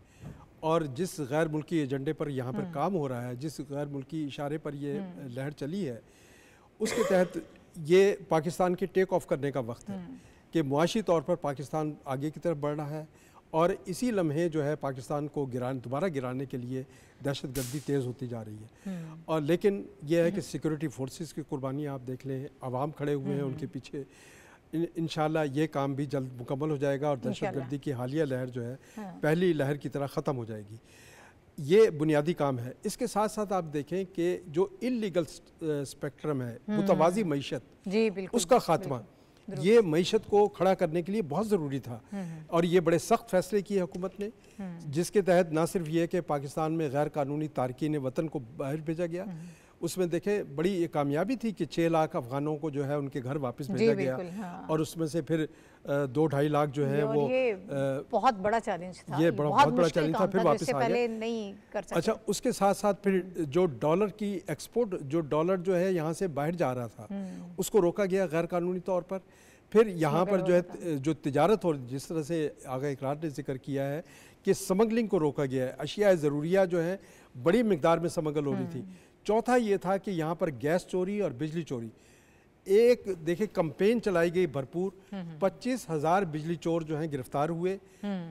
और जिस गैर मुल्की एजेंडे पर यहाँ पर हम्म। काम हो रहा है जिस गैर मुल्की इशारे पर ये हम्म। लहर चली है उसके तहत ये पाकिस्तान के टेक ऑफ करने का वक्त है हम्म। कि मुआशी तौर पर पाकिस्तान आगे की तरफ बढ़ रहा है और इसी लम्हे जो है पाकिस्तान को गिरा दोबारा गिराने के लिए दहशत गर्दी तेज़ होती जा रही है हम्म। और लेकिन यह है कि सिक्योरिटी हम्म। फोर्सेस की कुर्बानियाँ आप देख लें आवाम खड़े हुए हैं उनके हम्म। पीछे इन ये काम भी जल्द मुकम्मल हो जाएगा और दहशत गर्दी की हालिया लहर जो है हाँ। पहली लहर की तरह ख़त्म हो जाएगी ये बुनियादी काम है इसके साथ साथ आप देखें कि जो इलीगल स्पेक्ट्रम है मुतवाजी मीशत उसका खात्मा ये मीशत को खड़ा करने के लिए बहुत ज़रूरी था हम्म, हम्म। और ये बड़े सख्त फैसले किए हुकूमत ने हम्म। जिसके तहत ना सिर्फ ये कि पाकिस्तान में गैर कानूनी तारकिन वतन को बाहर भेजा गया उसमें देखें बड़ी ये कामयाबी थी कि छः लाख अफगानों को जो है उनके घर वापस भेजा गया हाँ। और उसमें से फिर दो ढाई लाख जो है वो बहुत बड़ा चैलेंज था ये बड़ा बहुत, बड़ा चैलेंज था फिर वापस आ गया नहीं कर सकते अच्छा उसके साथ साथ फिर जो डॉलर की एक्सपोर्ट जो डॉलर जो है यहाँ से बाहर जा रहा था हम्म। उसको रोका गया गैर कानूनी तौर पर फिर यहाँ पर जो है जो तजारत और जिस तरह से आगे इकरार ने जिक्र किया है कि समगलिंग को रोका गया है अशिया ज़रूरिया जो है बड़ी मकदार में समगल हो रही थी हम्म। चौथा ये था कि यहाँ पर गैस चोरी और बिजली चोरी एक देखिए कंपेन चलाई गई भरपूर हम्म, हम्म। पच्चीस हजार बिजली चोर जो हैं गिरफ्तार हुए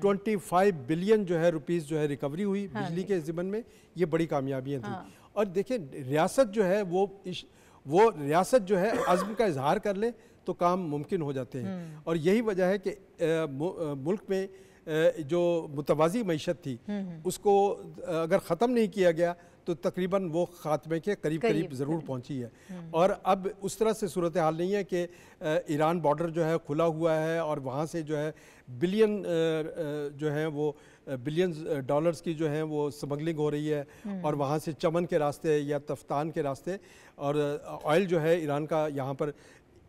25 हम्म। बिलियन जो है रुपीस जो है रिकवरी हुई हाँ, बिजली के जीवन में ये बड़ी कामयाबियां थी हाँ। और देखिए रियासत जो है वो इश, वो रियासत जो है अज़म का इजहार कर ले तो काम मुमकिन हो जाते हैं और यही वजह है कि मुल्क में जो मुतवाजी मीशत थी उसको अगर ख़त्म नहीं किया गया तो तकरीबन वो खात्मे के करीब करीब, ज़रूर पहुंची है हम्म। और अब उस तरह से सूरत हाल नहीं है कि ईरान बॉर्डर जो है खुला हुआ है और वहाँ से जो है बिलियन जो है वो बिलियन डॉलर्स की जो है वो स्मगलिंग हो रही है हम्म। और वहाँ से चमन के रास्ते या तफ्तान के रास्ते और ऑयल जो है ईरान का यहाँ पर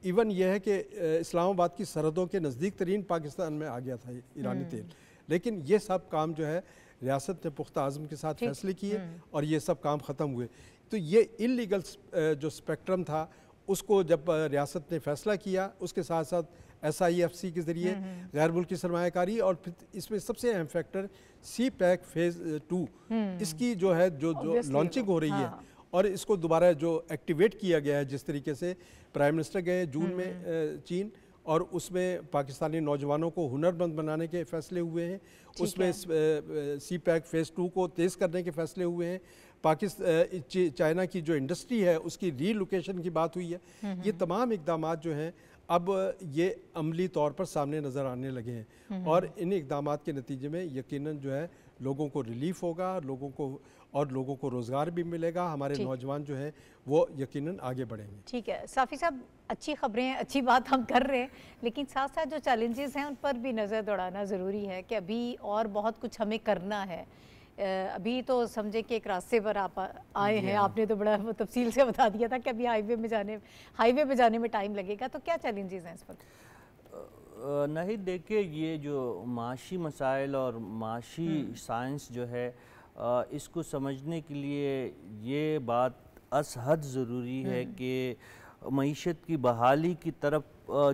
इवन यह है कि इस्लामाबाद की सरहदों के नज़दीक तरीन पाकिस्तान में आ गया था ईरानी हम्म। तेल लेकिन ये सब काम जो है रियासत ने पुख्ता आज़म के साथ फैसले किए हम्म। और ये सब काम ख़त्म हुए तो ये इलीगल जो स्पेक्ट्रम था उसको जब रियासत ने फैसला किया उसके साथ साथ एस आई एफ सी के ज़रिए हम्म, हम्म। गैर मुल्की सरमाकारी और फिर इसमें सबसे अहम factor CPEC phase two इसकी जो है जो जो लॉन्चिंग हो रही हाँ। है और इसको दोबारा जो एक्टिवेट किया गया है जिस तरीके से प्राइम मिनिस्टर गए जून में चीन और उसमें पाकिस्तानी नौजवानों को हुनरमंद बनाने के फैसले हुए हैं उसमें है। सी पैक फेज़ टू को तेज़ करने के फैसले हुए हैं पाकिस्तान चाइना की जो इंडस्ट्री है उसकी रीलोकेशन की बात हुई है हम्म, हम्म। ये तमाम इकदाम जो हैं अब ये अमली तौर पर सामने नज़र आने लगे हैं हम्म, और इन इकदाम के नतीजे में यकीनन जो है लोगों को रिलीफ होगा लोगों को और लोगों को रोज़गार भी मिलेगा हमारे नौजवान जो है वो यकीनन आगे बढ़ेंगे ठीक है साफ़ी साहब अच्छी खबरें हैं अच्छी बात हम कर रहे हैं लेकिन साथ साथ जो चैलेंजेस हैं उन पर भी नज़र दौड़ाना ज़रूरी है कि अभी और बहुत कुछ हमें करना है अभी तो समझे कि एक रास्ते पर आप आए हैं आपने तो बड़ा तफसील से बता दिया था कि अभी हाईवे में जाने हाईवे पर जाने में टाइम लगेगा तो क्या चैलेंजेस हैं इस पर नहीं देखिए ये जो माशी मसाइल और माशी हम्म। साइंस जो है आ, इसको समझने के लिए ये बात असहद ज़रूरी है हम्म। कि मीशत की बहाली की तरफ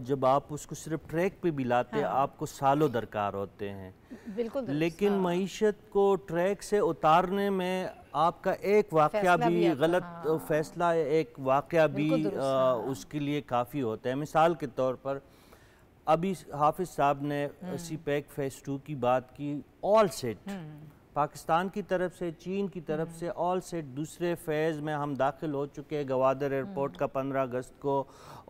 जब आप उसको सिर्फ ट्रैक पे भी लाते हैं हाँ। आपको सालों दरकार होते हैं बिल्कुल लेकिन हाँ। मीशत को ट्रैक से उतारने में आपका एक वाक़ भी गलत हाँ। फैसला एक वाक़ भी आ, हाँ। उसके लिए काफ़ी होता है मिसाल के तौर पर अभी हाफिज साहब ने हम्म। सी पैक फेज टू की बात की ऑल सेट हम्म। पाकिस्तान की तरफ से चीन की तरफ हम्म। से ऑल सेट दूसरे फेज़ में हम दाखिल हो चुके हैं गवादर एयरपोर्ट का 15 अगस्त को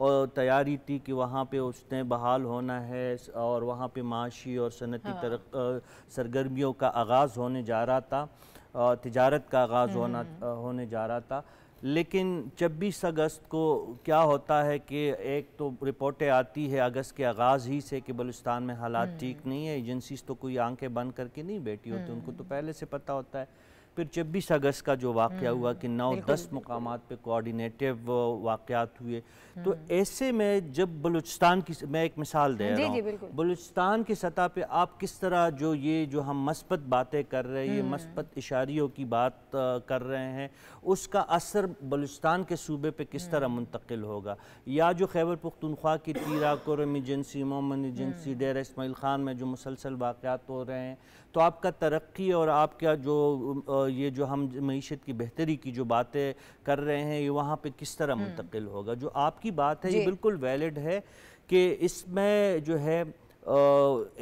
और तैयारी थी कि वहाँ पे उसने बहाल होना है और वहाँ पे माशी और सनती हाँ। तर सरगर्मियों का आगाज़ होने जा रहा था तजारत का आगाज़ होना होने जा रहा था लेकिन 26 अगस्त को क्या होता है कि एक तो रिपोर्टें आती है अगस्त के आगाज़ ही से कि बलुस्तान में हालात हम्म। ठीक नहीं है एजेंसीज तो कोई आंखें बंद करके नहीं बैठी होती उनको हम्म। तो पहले से पता होता है फिर छब्बीस अगस्त का जो वाक़ हम्म, हुआ कि नौ दस मकाम पर कोऑर्डिनेटिव वाक़ात हुए तो हम्म। ऐसे में जब बलूचिस्तान की मैं एक मिसाल दे रहा हूँ बलूचिस्तान की सतह पर आप किस तरह जो ये जो हम मस्बत बातें कर रहे हैं ये हम्म। मस्बत इशारियों की बात कर रहे हैं उसका असर बलूचिस्तान के सूबे पर किस तरह मुंतकिल होगा या जो खैबर पुख्तनख्वा की तीरा कुरम एजेंसी मोमन एजेंसी डेर इसमाइल ख़ान में जो मुसलसल वाक़ात हो रहे हैं तो आपका तरक्की और आपका जो ये जो हम मीशत की बेहतरी की जो बातें कर रहे हैं ये वहाँ पर किस तरह हम्म। मुंतकिल होगा जो आपकी बात है ये बिल्कुल वैलिड है कि इसमें जो है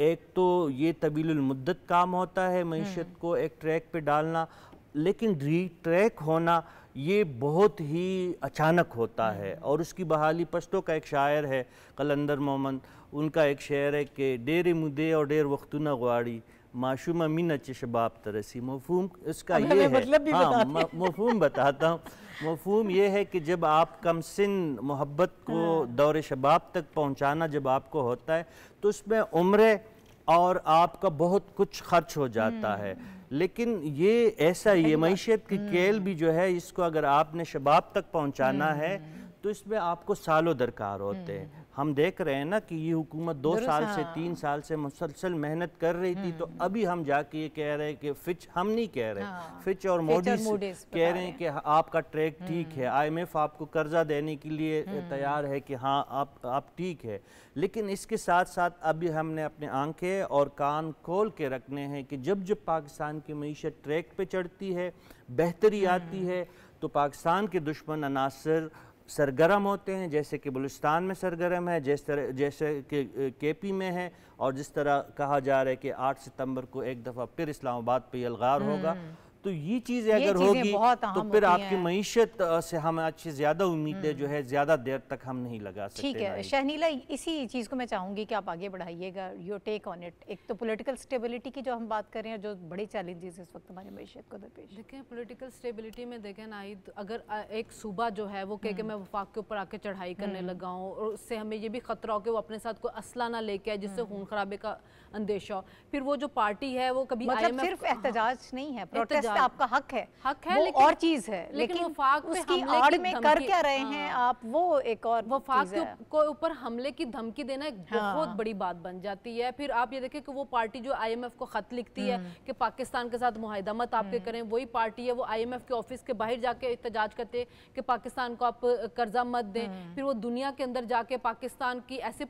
एक तो ये तवीलमदत काम होता है मीशत हम्म। को एक ट्रैक पर डालना लेकिन री ट्रैक होना ये बहुत ही अचानक होता हम्म। है और उसकी बहाली पश्तों का एक शायर है कलंदर मोहम्मद उनका एक शेर है कि डेरे मुदे और डेर वख्तुना गुआड़ी माशूमा मिनच शबाब तरसी मफहम इसका ये है मतलब भी हाँ मफहम बताता हूँ मफहम ये है कि जब आप कम सिन मोहब्बत को हाँ। दौर शबाब तक पहुँचाना जब आपको होता है तो उसमें उम्र और आपका बहुत कुछ खर्च हो जाता है हम्म। लेकिन ये ऐसा ये हम्म। मीशत की केल भी जो है इसको अगर आपने शबाब तक पहुँचाना हम्म। है तो इसमें आपको सालों दरकार होते हैं हम देख रहे हैं ना कि ये हुकूमत दो साल हाँ। से तीन साल से मुसलसल मेहनत कर रही थी तो हम्म। अभी हम जाके ये कह रहे हैं कि फिच हम नहीं कह रहे हाँ। फिच और मोदी कह रहे हैं कि आपका ट्रैक ठीक है आईएमएफ हम्म। आपको कर्जा देने के लिए हम्म। तैयार है कि हाँ आप आप ठीक है लेकिन इसके साथ साथ अभी हमने अपने आंखें और कान खोल के रखने हैं कि जब जब पाकिस्तान की मीशत ट्रैक पे चढ़ती है बेहतरी आती है तो पाकिस्तान के दुश्मन अनासर सरगर्म होते हैं जैसे कि बलुस्तान में सरगर्म है जिस तरह जैसे कि के पी में है और जिस तरह कहा जा रहा है कि आठ सितम्बर को एक दफ़ा फिर इस्लामाबाद पर अलगार हम्म। होगा तो ये चीज अगर होगी तो फिर आपकी मीशत से हम अच्छी ज़्यादा उम्मीदें हम्म। जो है ज़्यादा देर तक हम नहीं लगा सकते ठीक है शहनीला इसी चीज़ को मैं चाहूंगी कि आप आगे बढ़ाइएगा योर टेक ऑन इट एक तो पॉलिटिकल स्टेबिलिटी की जो हम बात कर रहे हैं जो बड़े चैलेंजेस इस वक्त हमारी मीशत को दरपेश देखें पोलिटिकल स्टेबिलिटी में देखें ना अगर एक सूबा जो है वो कह के हम्म। मैं वफाक के ऊपर आके चढ़ाई करने हम्म। लगाऊँ और उससे हमें ये भी ख़तरा हो कि वो अपने साथ कोई असला ना लेके आए जिससे खून खराबे का अंदेशा फिर वो जो पार्टी है वो कभी मतलब सिर्फ हाँ। एहतजाज हाँ, नहीं है प्रोटेस्ट तो आपका हक है हक है वो और चीज है लेकिन वफाक उसकी आड़ में कर क्या रहे हैं हाँ। आप वो एक और वफाक को ऊपर हमले की धमकी देना एक हाँ। बहुत बड़ी बात बन जाती है फिर आप ये देखें कि वो पार्टी जो आई को खत लिखती है हम्म। कि पाकिस्तान के साथ मुहिदा मत आपके हम्म। करें वही पार्टी है वो आई के ऑफिस के बाहर जाके एहतजाज करते कि पाकिस्तान को आप कर्जा मत दें हम्म। फिर वो दुनिया के अंदर जाके पाकिस्तान की ऐसे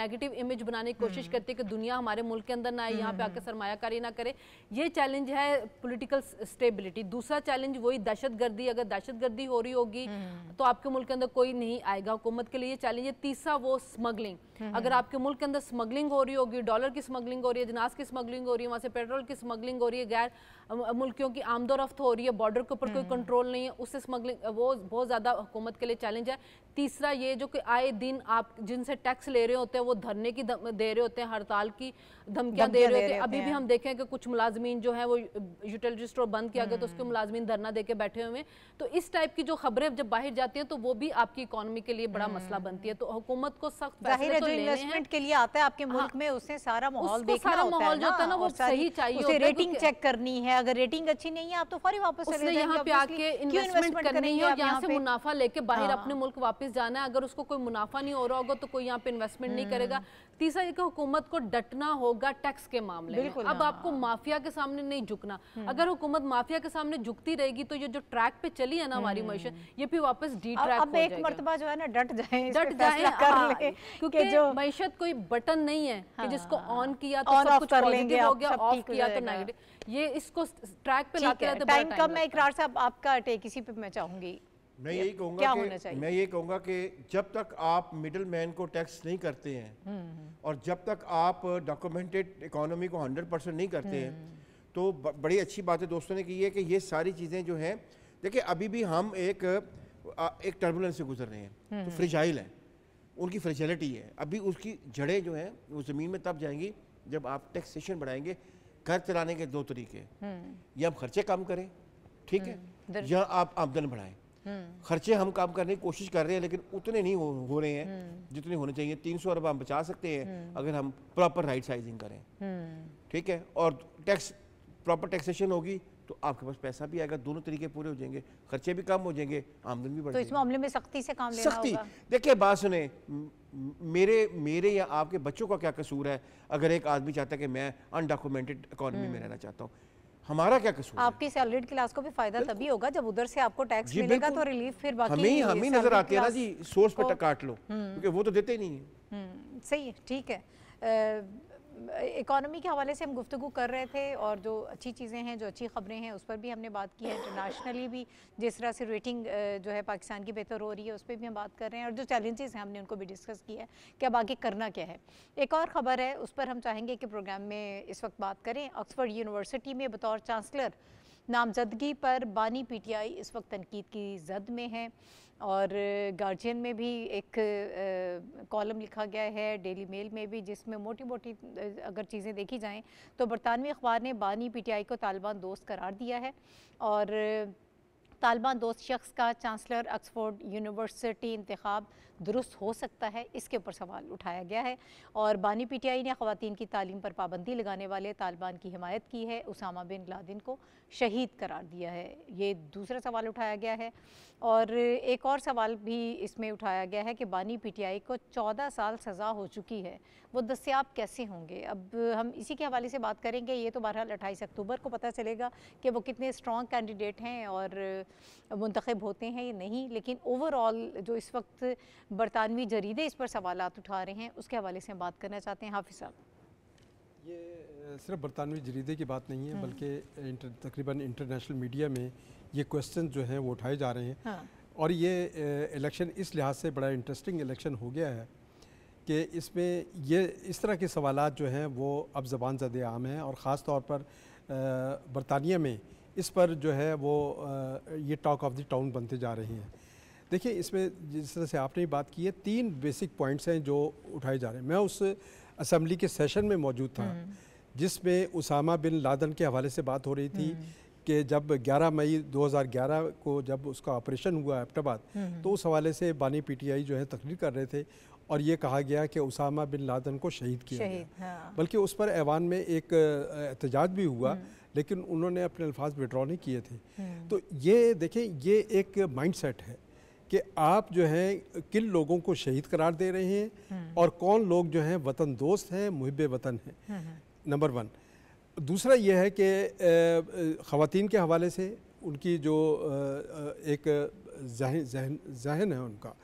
नेगेटिव इमेज बनाने की कोशिश करते कि दुनिया हमारे हमारे मुल्क के अंदर ना आए यहाँ पे आके हम्म, हम्म। सरमाकारी ना करे ये चैलेंज है पोलिटिकल स्टेबिलिटी दूसरा चैलेंज वही दहशत गर्दी अगर दहशत गर्दी हो रही होगी हम्म। तो आपके मुल्क के अंदर कोई नहीं आएगा हुकूमत के लिए ये चैलेंज है तीसरा वो स्मगलिंग अगर आपके मुल्क के अंदर स्मगलिंग हो रही होगी डॉलर की स्मगलिंग हो रही है जनास की स्मगलिंग हो रही है वहां से पेट्रोल की स्मगलिंग हो रही है गैर मुल्कियों की आमदोरफ्त हो रही है बॉर्डर के ऊपर कोई कंट्रोल हम्म। नहीं है उससे स्मगलिंग वो बहुत ज़्यादा हुकूमत के लिए चैलेंज है तीसरा ये जो कि आए दिन आप जिनसे टैक्स ले रहे होते हैं वो धरने की दे रहे होते हैं हड़ताल की धमकियां दे रहे थे अभी भी हम देखें कि कुछ मुलाजमीन जो है वो यूटिलिटी स्टोर बंद किया गया तो उसके हम्म। मुलाजमीन धरना देके बैठे हुए तो इस टाइप की जो खबरें जब बाहर जाती हैं तो वो भी आपकी इकोनॉमी के लिए बड़ा मसला हम्म। बनती है तो हुकूमत को सख्त इन्वेस्टमेंट तो के लिए आता है आपके हाँ। मुल्क में उसने सारा माहौल देखना सारा माहौल जो होता है ना वो सही चाहिए उसे रेटिंग चेक तो करनी है अगर रेटिंग अच्छी नहीं है आप तो फौरी वापस चले यहाँ पे आके इन्वेस्टमेंट करनी है और यहाँ से मुनाफा लेके बाहर हाँ। अपने मुल्क वापस जाना है अगर उसको कोई मुनाफा नहीं हो रहा होगा तो कोई यहाँ पे इन्वेस्टमेंट नहीं हम्म। करेगा तीसरा ये कि हुकूमत को डटना होगा टैक्स के मामले में अब आपको माफिया के सामने नहीं झुकना हम्म। अगर हुकूमत माफिया के सामने झुकती रहेगी तो ये जो ट्रैक पे चली है ना हमारी मशीन हम्म। ये फिर वापस डी ट्रैक अब एक मरतबा जो है ना डट जाए डट जाए हाँ, क्योंकि जो मीशत कोई बटन नहीं है कि हाँ। जिसको ऑन किया तो सब कुछ पॉजिटिव हो गया ऑफ किया तो नेगेटिव ये इसको ट्रैक पे लाते रहते टाइम कम है इकरार साहब आपका टेक इसी पे मैं चाहूंगी मैं यही कहूँगा मैं ये कहूँगा कि जब तक आप मिडिल मैन को टैक्स नहीं करते हैं हम्म, हम्म। और जब तक आप डॉक्यूमेंटेड इकोनॉमी को 100 परसेंट नहीं करते हैं हम्म। तो बड़ी अच्छी बात है दोस्तों ने की है कि ये सारी चीज़ें जो हैं देखिए अभी भी हम एक एक टर्बुलेंस से गुजर रहे हैं तो फ्रिजाइल है उनकी फ्रिजलिटी है अभी उसकी जड़ें जो हैं वो ज़मीन में तब जाएंगी जब आप टैक्सेशन बढ़ाएंगे घर चलाने के दो तरीके या हम खर्चे कम करें ठीक है या आप आमदन बढ़ाएं खर्चे हम काम करने की कोशिश कर रहे हैं लेकिन उतने नहीं हो, हो रहे हैं जितने होने चाहिए तीन सौ अरब हम बचा सकते हैं अगर हम प्रॉपर राइट साइजिंग करें ठीक है और टैक्स प्रॉपर टैक्सेशन होगी तो आपके पास पैसा भी आएगा दोनों तरीके पूरे हो जाएंगे खर्चे भी कम हो जाएंगे आमदन भी बढ़ तो इस मामले में सख्ती से काम सख्ती देखिए बात सुने मेरे मेरे या आपके बच्चों का क्या कसूर है अगर एक आदमी चाहता है कि मैं अनडॉक्यूमेंटेड इकोनॉमी में हम्म। रहना चाहता हूँ हमारा क्या कसूर आपकी सैलरीड क्लास को भी फायदा तभी होगा जब उधर से आपको टैक्स मिलेगा तो रिलीफ फिर बाकी हमें हमें नजर आती है ना जी सोर्स पे काट लो हम्म। क्योंकि वो तो देते नहीं है हम्म, सही है ठीक है इकोनॉमी के हवाले से हम गुफ्तु कर रहे थे और जो अच्छी चीज़ें हैं जो अच्छी ख़बरें हैं उस पर भी हमने बात की है इंटरनेशनली भी जिस तरह से रेटिंग जो है पाकिस्तान की बेहतर हो रही है उस पर भी हम बात कर रहे हैं और जो चैलेंजेस हैं हमने उनको भी डिस्कस किया है कि अब आगे करना क्या है एक और ख़बर है उस पर हम चाहेंगे कि प्रोग्राम में इस वक्त बात करें ऑक्सफर्ड यूनिवर्सिटी में बतौर चांसलर नामजदगी पर बानी आई इस वक्त तनकीद की जद में है और गार्जियन में भी एक कॉलम लिखा गया है डेली मेल में भी जिसमें मोटी मोटी अगर चीज़ें देखी जाएँ तो बरतानवी अखबार ने बानी पीटीआई को तालिबान दोस्त करार दिया है और तालिबान दोस्त शख्स का चांसलर ऑक्सफोर्ड यूनिवर्सिटी इंतखब दुरुस्त हो सकता है इसके ऊपर सवाल उठाया गया है और बानी पी टी आई ने ख़वान की तालीम पर पाबंदी लगाने वाले तालिबान की हमायत की है उसामा बिन लादिन को शहीद करार दिया है ये दूसरा सवाल उठाया गया है और एक और सवाल भी इसमें उठाया गया है कि बानी पी टी आई को चौदह साल सज़ा हो चुकी है वो दस्याब कैसे होंगे अब हम इसी के हवाले से बात करेंगे ये तो बहरहाल अट्ठाईस अक्टूबर को पता चलेगा कि वो कितने स्ट्रॉन्ग कैंडिडेट हैं और मंतखब होते हैं या नहीं लेकिन ओवरऑल जो इस वक्त बरतानवी जरीदे इस पर सवाल उठा रहे हैं उसके हवाले से हम बात करना चाहते हैं हाफिज साहब ये सिर्फ बरतानवी जरीदे की बात नहीं है हम्म। बल्कि इंटर, तकरीबन इंटरनेशनल मीडिया में ये क्वेश्चन जो हैं वो उठाए जा रहे हैं हाँ। और ये इलेक्शन इस लिहाज से बड़ा इंटरेस्टिंग इलेक्शन हो गया है कि इसमें ये इस तरह के सवाल जो हैं वो अब ज़बान ज़द आम हैं और ख़ास तौर पर बरतानिया में इस पर जो है वो ये टॉक ऑफ द टाउन बनते जा रहे हैं देखिए इसमें जिस तरह से आपने बात की है तीन बेसिक पॉइंट्स हैं जो उठाए जा रहे हैं मैं उस असम्बली के सेशन में मौजूद था हम्म। जिसमें उसामा बिन लादन के हवाले से बात हो रही थी हम्म। कि जब 11 मई 2011 को जब उसका ऑपरेशन हुआ एप्टाबाद हम्म। तो उस हवाले से बानी पीटीआई जो है तकरीर कर रहे थे और ये कहा गया कि उसामा बिन लादन को शहीद किया शहीद, गया हाँ। बल्कि उस पर ऐवान में एक एहतजाज भी हुआ लेकिन उन्होंने अपने अल्फाज विड्रॉ नहीं किए थे तो ये देखें ये एक माइंड है कि आप जो हैं किन लोगों को शहीद करार दे रहे हैं हम्म। और कौन लोग जो हैं वतन दोस्त हैं मुहब वतन हैं हम्म, हम्म। नंबर वन दूसरा यह है कि ख़वान के हवाले से उनकी जो एक जहन जहन है उनका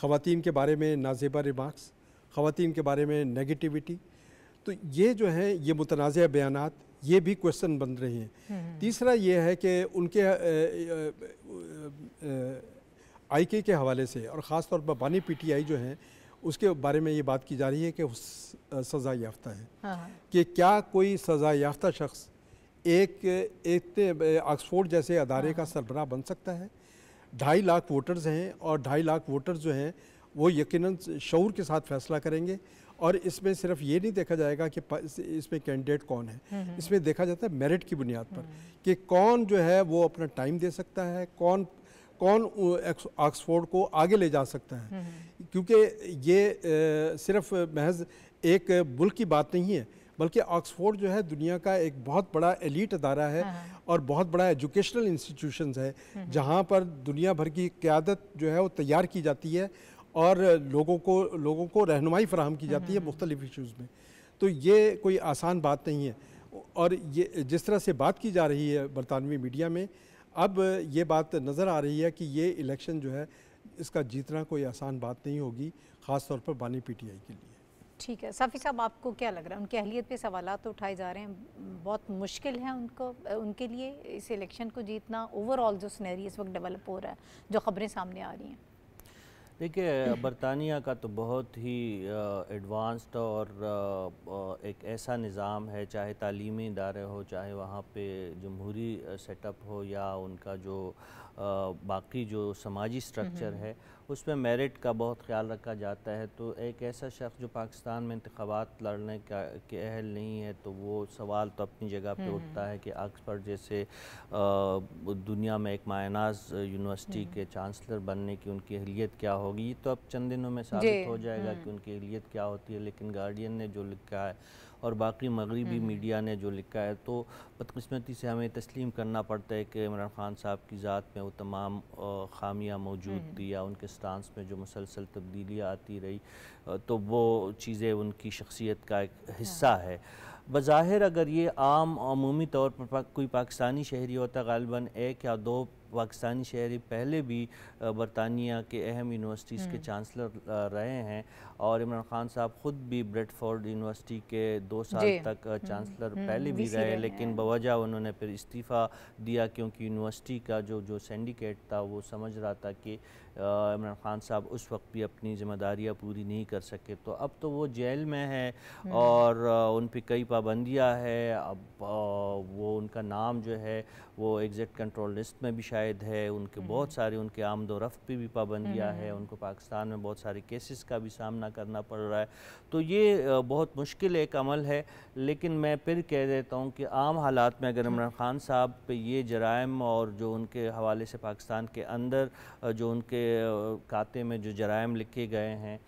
ख़वान के बारे में नाजेबा रिमार्क्स ख़वान के बारे में नेगेटिविटी तो ये जो हैं ये मुतनाज़ बयान ये भी क्वेश्चन बन रहे हैं तीसरा ये है कि उनके आई के हवाले से और ख़ास तौर पर बानी पीटीआई जो हैं उसके बारे में ये बात की जा रही है कि सज़ा याफ्ता है हाँ, हाँ। कि क्या कोई सज़ा याफ्ता शख्स एक इतने ऑक्सफोर्ड जैसे अदारे हाँ। का सरबराह बन सकता है ढाई लाख वोटर्स हैं और ढाई लाख वोटर्स जो हैं वो यकीन शौर के साथ फैसला करेंगे और इसमें सिर्फ ये नहीं देखा जाएगा कि इसमें कैंडिडेट कौन है हम्म, हम्म। इसमें देखा जाता है मेरिट की बुनियाद पर हम्म। कि कौन जो है वो अपना टाइम दे सकता है कौन कौन ऑक्सफोर्ड को आगे ले जा सकता है हम्म, हम्म। क्योंकि ये सिर्फ महज एक मुल्क की बात नहीं है बल्कि ऑक्सफोर्ड जो है दुनिया का एक बहुत बड़ा एलिट अदारा है हाँ, हाँ। और बहुत बड़ा एजुकेशनल इंस्टीट्यूशन है हम्म, जहाँ पर दुनिया भर की क्यादत जो है वो तैयार की जाती है और लोगों को लोगों को रहनुमाई फ्राहम की जाती है मुख्तलिफ इशूज़ में तो ये कोई आसान बात नहीं है और ये जिस तरह से बात की जा रही है बरतानवी मीडिया में अब ये बात नज़र आ रही है कि ये इलेक्शन जो है इसका जीतना कोई आसान बात नहीं होगी ख़ास तौर पर बानी पीटीआई के लिए ठीक है साफ़ी साहब आपको क्या लग रहा है उनकी अहलियत पे सवाल तो उठाए जा रहे हैं बहुत मुश्किल है उनको उनके लिए इस इलेक्शन को जीतना ओवरऑल जो स्नैरी इस वक्त डेवलप हो रहा है जो खबरें सामने आ रही हैं देखिए बरतानिया का तो बहुत ही एडवांस्ड और एक ऐसा निज़ाम है चाहे तालीमी इदारे हो चाहे वहाँ पर जमहूरी सेटअप हो या उनका जो बाकी जो समाजी स्ट्रक्चर हम्म, हम्म। है उसमें मेरिट का बहुत ख्याल रखा जाता है तो एक ऐसा शख्स जो पाकिस्तान में इंतबात लड़ने का के अहल नहीं है तो वो सवाल तो अपनी जगह पे हम्म, उठता है हम्म। कि ऑक्सफर्ड जैसे आ, दुनिया में एक मायनाज यूनिवर्सिटी हम्म। के चांसलर बनने की उनकी अहलियत क्या होगी तो अब चंद दिनों में साबित हो जाएगा कि उनकी अहलियत क्या होती है लेकिन गार्डियन ने जो लिखा है और बाकी मगरबी हम्म। मीडिया ने जो लिखा है तो बदकस्मती से हमें तस्लीम करना पड़ता है कि इमरान खान साहब की ज़ात में वो तमाम खामियाँ मौजूद हम्म। थी या उनके स्टांस में जो मुसलसल तब्दीलियाँ आती रही तो वो चीज़ें उनकी शख्सियत का एक हिस्सा हाँ। है बज़ाहिर अगर ये आम अमूमी तौर पर कोई पाकिस्तानी शहरी होता गालबा एक या दो पाकिस्तानी शहरी पहले भी बरतानिया के अहम यूनिवर्सिटीज़ के चांसलर हम्म। रहे हैं और इमरान खान साहब ख़ुद भी ब्रेडफोर्ड यूनिवर्सिटी के दो साल तक चांसलर हम्म। हम्म। पहले भी रहे लेकिन बवजह उन्होंने फिर इस्तीफ़ा दिया क्योंकि यूनिवर्सिटी का जो जो सिंडिकेट था वो समझ रहा था कि इमरान खान साहब उस वक्त भी अपनी जिम्मेदारियाँ पूरी नहीं कर सके तो अब तो वो जेल में है हम्म। और उन पर कई पाबंदियाँ है अब वो उनका नाम जो है वो एग्जैक्ट कंट्रोल लिस्ट में भी शायद है उनके हम्म। बहुत सारे उनके आमद और रफ्त पर भी पाबंदियाँ हम्म। हैं उनको पाकिस्तान में बहुत सारे केसेस का भी सामना करना पड़ रहा है तो ये बहुत मुश्किल एक अमल है लेकिन मैं फिर कह देता हूँ कि आम हालात में अगर इमरान खान साहब पर ये जराइम और जो उनके हवाले से पाकिस्तान के अंदर जो उनके खाते में जो जराइम लिखे गए हैं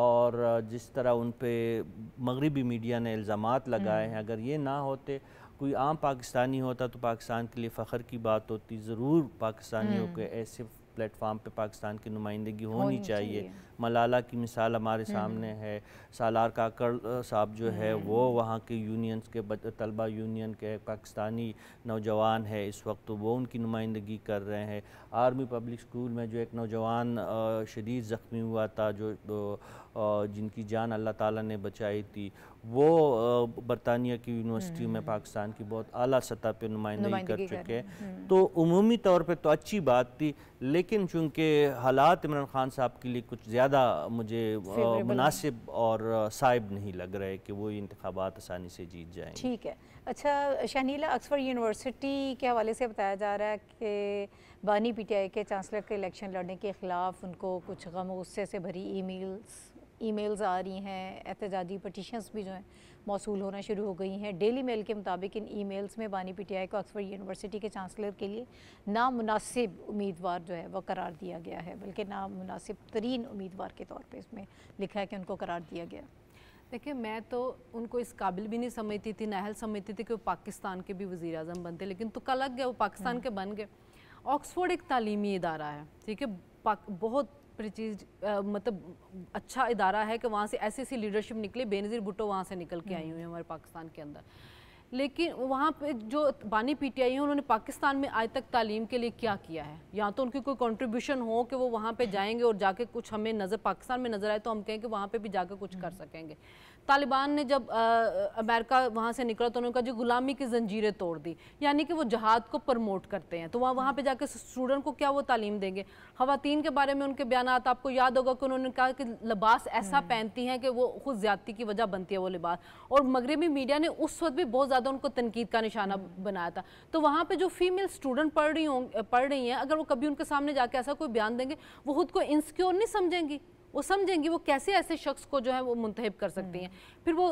और जिस तरह उन पर मगरबी मीडिया ने इल्ज़ाम लगाए हम्म। हैं अगर ये ना होते कोई आम पाकिस्तानी होता तो पाकिस्तान के लिए फ़ख्र की बात होती ज़रूर पाकिस्तानियों हम्म। के ऐसे प्लेटफार्म पे पाकिस्तान की नुमाइंदगी होनी चाहिए मलाला की मिसाल हमारे हम्म। सामने है सालार काकर साहब जो है हम्म। वो वहाँ के यूनियंस के तलबा यूनियन के पाकिस्तानी नौजवान है इस वक्त तो वो उनकी नुमाइंदगी कर रहे हैं आर्मी पब्लिक स्कूल में जो एक नौजवान शदीद ज़ख्मी हुआ था जो जिनकी जान अल्लाह ताला ने बचाई थी वो बरतानिया की यूनिवर्सिटी में हम्म। पाकिस्तान की बहुत आला सतह पे नुमाइंदगी कर चुके हैं तो अमूमी तौर पे तो अच्छी बात थी लेकिन चूंकि हालात इमरान खान साहब के लिए कुछ ज़्यादा मुझे मुनासिब और साइब नहीं लग रहे कि वो इंतबात आसानी से जीत जाए ठीक है अच्छा शनीला अक्सफर्ड यूनिवर्सिटी के हवाले से बताया जा रहा है कि बानी आई के चांसलर के इलेक्शन लड़ने के ख़िलाफ़ उनको कुछ गम गुस्से से भरी मेल्स ईमेल्स आ रही हैं एहतजाजी पटिशन्स भी जो हैं मौसू होना शुरू हो गई हैं डेली मेल के मुताबिक इन ई मेल्स में बानी पी को ऑक्सफर्ड यूनिवर्सिटी के चांसलर के लिए नामनासिब उम्मीदवार जो है वह करार दिया गया है बल्कि नामनासिब तरीन उम्मीदवार के तौर पर इसमें लिखा है कि उनको करार दिया गया देखिए मैं तो उनको इस काबिल भी नहीं समझती थी नाहल समझती थी कि वो पाकिस्तान के भी वज़ी अजम बनते लेकिन तो कल लग गया वो पाकिस्तान हम्म। के बन गए ऑक्सफोर्ड एक तालीमी इदारा है ठीक है बहुत परिचीज uh, मतलब अच्छा इदारा है कि वहाँ से ऐसी ऐसी लीडरशिप निकले बेनज़ीर भुट्टो वहाँ से निकल के आई हुई है हमारे पाकिस्तान के अंदर लेकिन वहाँ पे जो बानी पीटीआई है उन्होंने पाकिस्तान में आज तक तालीम के लिए क्या किया है या तो उनकी कोई कंट्रीब्यूशन हो कि वो वहाँ पे जाएंगे और जाके कुछ हमें नज़र पाकिस्तान में नज़र आए तो हम कहें कि वहाँ पे भी जाकर कुछ कर हम्म। सकेंगे तालिबान ने जब आ, अमेरिका वहाँ से निकला तो उन्होंने कहा जो गुलामी की जंजीरें तोड़ दी यानी कि वो जहाद को प्रमोट करते हैं तो वहाँ वहाँ पर जाकर स्टूडेंट को क्या वो तालीम देंगे खातन के बारे में उनके बयान आपको याद होगा कि उन्होंने कहा कि लिबास ऐसा हम्म। पहनती हैं कि वो खुद ज्यादती की वजह बनती है वो लिबास और मगरबी मीडिया ने उस वक्त भी बहुत ज़्यादा उनको तनकीद का निशाना हम्म। बनाया था तो वहाँ पर जो फीमेल स्टूडेंट पढ़ रही हों पढ़ रही हैं अगर वो कभी उनके सामने जाके ऐसा कोई बयान देंगे वो खुद को इनसिक्योर नहीं समझेंगी वो समझेंगी वो कैसे ऐसे शख्स को जो है वो मुंतब कर सकती हैं हम्म। फिर वो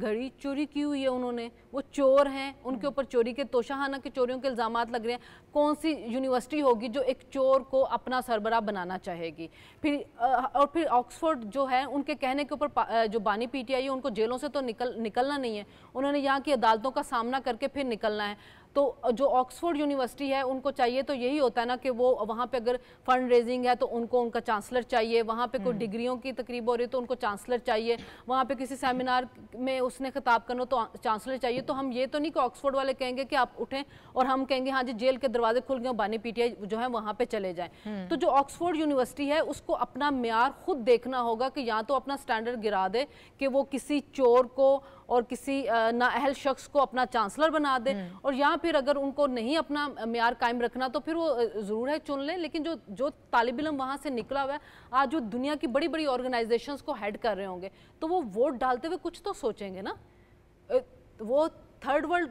घड़ी चोरी की हुई है उन्होंने वो चोर हैं उनके हम्म। ऊपर चोरी के तोशाहाना के चोरियों के इल्ज़ाम लग रहे हैं कौन सी यूनिवर्सिटी होगी जो एक चोर को अपना सरबरा बनाना चाहेगी फिर और फिर ऑक्सफोर्ड जो है उनके कहने के ऊपर जो बानी पी टी आई है उनको जेलों से तो निकल निकलना नहीं है उन्होंने यहाँ की अदालतों का सामना करके फिर निकलना है तो जो ऑक्सफोर्ड यूनिवर्सिटी है उनको चाहिए तो यही होता है ना कि वो वहाँ पे अगर फंड रेजिंग है तो उनको उनका चांसलर चाहिए वहाँ पे कोई हम्म। डिग्रियों की तकरीब हो रही है तो उनको चांसलर चाहिए वहाँ पे किसी सेमिनार में उसने खिताब करना तो चांसलर चाहिए तो हम ये तो नहीं कि ऑक्सफोर्ड वाले कहेंगे कि आप उठें और हम कहेंगे हाँ जी जेल के दरवाजे खुल गए बानी पीटीआई जो है वहाँ पे चले जाएँ हम्म। तो जो ऑक्सफोर्ड यूनिवर्सिटी है उसको अपना मैार खुद देखना होगा कि या तो अपना स्टैंडर्ड गिरा दे कि वो किसी चोर को और किसी नाअहल शख्स को अपना चांसलर बना दे हम्म। और या फिर अगर उनको नहीं अपना मैार कायम रखना तो फिर वो ज़रूर है चुन लें लेकिन जो जो तालब इलम वहाँ से निकला हुआ है आज जो दुनिया की बड़ी बड़ी ऑर्गेनाइजेशन को हेड कर रहे होंगे तो वो वोट डालते हुए कुछ तो सोचेंगे ना वो थर्ड वर्ल्ड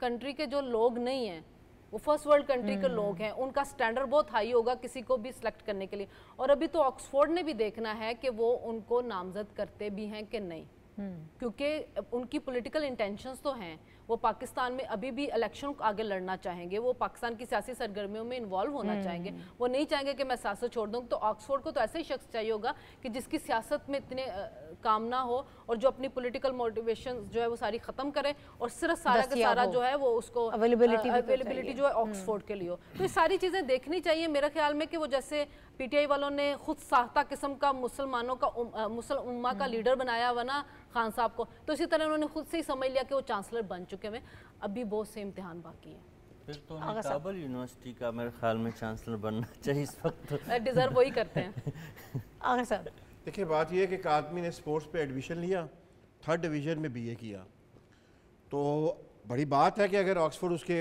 कंट्री के जो लोग नहीं हैं वो फर्स्ट वर्ल्ड कंट्री के हम्म। लोग हैं उनका स्टैंडर्ड बहुत हाई होगा किसी को भी सिलेक्ट करने के लिए और अभी तो ऑक्सफोर्ड ने भी देखना है कि वो उनको नामजद करते भी हैं कि नहीं हम्म। क्योंकि उनकी पॉलिटिकल इंटेंशंस तो हैं वो पाकिस्तान में अभी भी इलेक्शन आगे लड़ना चाहेंगे वो पाकिस्तान की सियासी सरगर्मियों में इन्वॉल्व होना हम्म। चाहेंगे वो नहीं चाहेंगे कि मैं सियासत छोड़ दूँ तो ऑक्सफोर्ड को तो ऐसे ही शख्स चाहिए होगा कि जिसकी सियासत में इतने काम ना हो और जो अपनी पोलिटिकल मोटिवेशन जो है वो सारी ख़त्म करें और सिर्फ सारा का सारा जो है वो उसको अवेलेबिलिटी अवेलेबिलिटी तो जो है हम्म। ऑक्सफोर्ड के लिए हो तो ये सारी चीज़ें देखनी चाहिए मेरे ख्याल में कि वो जैसे पीटीआई वालों ने खुद साख्ता किस्म का मुसलमानों का मुसल उम्मा का लीडर बनाया वना खान साहब को तो इसी तरह उन्होंने खुद से ही समझ लिया कि वो चांसलर बन चुके हैं अभी बहुत से इम्तहान बाकी हैं फिर तो काबुल यूनिवर्सिटी का मेरे ख्याल में चांसलर बनना चाहिए इस वक्त डिजर्व <laughs> वही करते हैं <laughs> साहब देखिए बात यह है कि एक आदमी ने स्पोर्ट्स पे एडमिशन लिया थर्ड डिवीज़न में बीए किया तो बड़ी बात है कि अगर ऑक्सफोर्ड उसके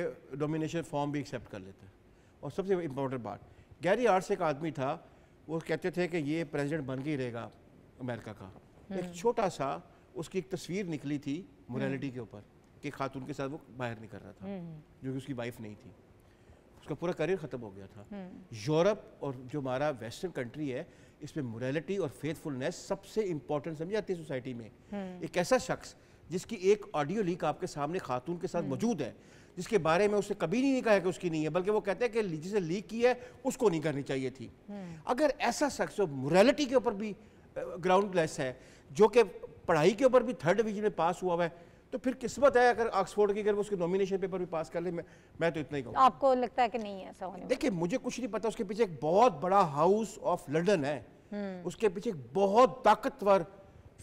डोमिनेशन फॉर्म भी एक्सेप्ट कर लेता है और सबसे इम्पोर्टेंट बात गैरी आर्ट्स एक आदमी था वो कहते थे कि ये प्रेजिडेंट बन के ही रहेगा अमेरिका का एक हम्म। छोटा सा उसकी एक तस्वीर निकली थी मोरालिटी हम्म। के ऊपर कि खातून के साथ वो बाहर निकल रहा था हम्म। जो कि उसकी वाइफ नहीं थी उसका पूरा करियर ख़त्म हो गया था हम्म। यूरोप और जो हमारा वेस्टर्न कंट्री है इसमें मोरालिटी और फेथफुलनेस सबसे इंपॉर्टेंट समझ जाती है सोसाइटी में एक ऐसा शख्स जिसकी एक ऑडियो लीक आपके सामने खातून के साथ मौजूद है जिसके बारे में उसने कभी नहीं कहा कि उसकी नहीं है बल्कि वो कहते हैं कि जिसे लीक की है उसको नहीं करनी चाहिए थी अगर ऐसा शख्स जो मोरालिटी के ऊपर भी ग्राउंडलेस है जो कि पढ़ाई के ऊपर भी थर्ड डिवीजन में पास हुआ हुआ है तो फिर किस्मत है अगर ऑक्सफोर्ड की अगर उसके नॉमिनेशन पेपर भी पास कर ले मैं मैं तो इतना ही कहूँ आपको लगता है कि नहीं है ऐसा होने देखिए मुझे कुछ नहीं पता उसके पीछे एक बहुत बड़ा हाउस ऑफ लंडन है हम्म। उसके पीछे एक बहुत ताकतवर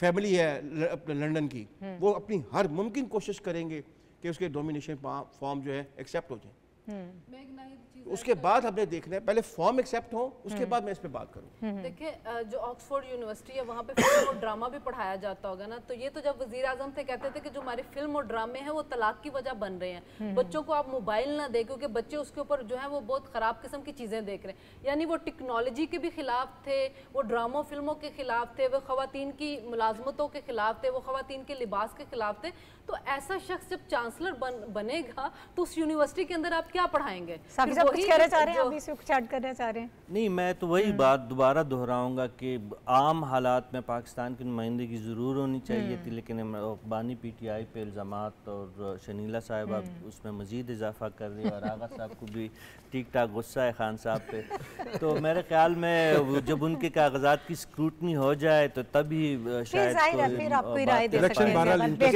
फैमिली है लंडन की हम्म। वो अपनी हर मुमकिन कोशिश करेंगे कि उसके डोमिनेशन फॉर्म जो है एक्सेप्ट हो जाए हम्म। उसके बाद हमने देखना है पहले फॉर्म एक्सेप्ट हो उसके हम्म। बाद मैं इस पे बात करूँ हम्म। देखिए जो ऑक्सफोर्ड यूनिवर्सिटी है वहाँ पे फिल्म और ड्रामा भी पढ़ाया जाता होगा ना तो ये तो जब वजीर आजम थे कहते थे कि जो हमारे फिल्म और ड्रामे हैं वो तलाक की वजह बन रहे हैं बच्चों को आप मोबाइल ना दे क्योंकि बच्चे उसके ऊपर जो है वो बहुत ख़राब किस्म की चीज़ें देख रहे हैं यानी वो टेक्नोलॉजी के भी खिलाफ थे वो ड्रामो फिल्मों के खिलाफ थे वो खातन की मुलाजमतों के खिलाफ थे वो खातन के लिबास के खिलाफ थे तो ऐसा शख्स जब चांसलर बन, बनेगा तो उस यूनिवर्सिटी के अंदर आप क्या पढ़ाएंगे नहीं मैं तो वही हम्म। बात दोबारा दोहराऊंगा कि आम हालात में पाकिस्तान की नुमाइंदगी ज़रूर होनी चाहिए थी हम्म। लेकिन बानी पी टी आई पर इल्ज़ाम और शनीला साहब आप हम्म। उसमें मज़ीद इजाफा कर रही है और आगा साहब को भी ठीक ठाक गुस्सा है खान साहब पे तो मेरे ख्याल में जब उनके कागजात की स्क्रूटनी हो जाए तो तभी शायद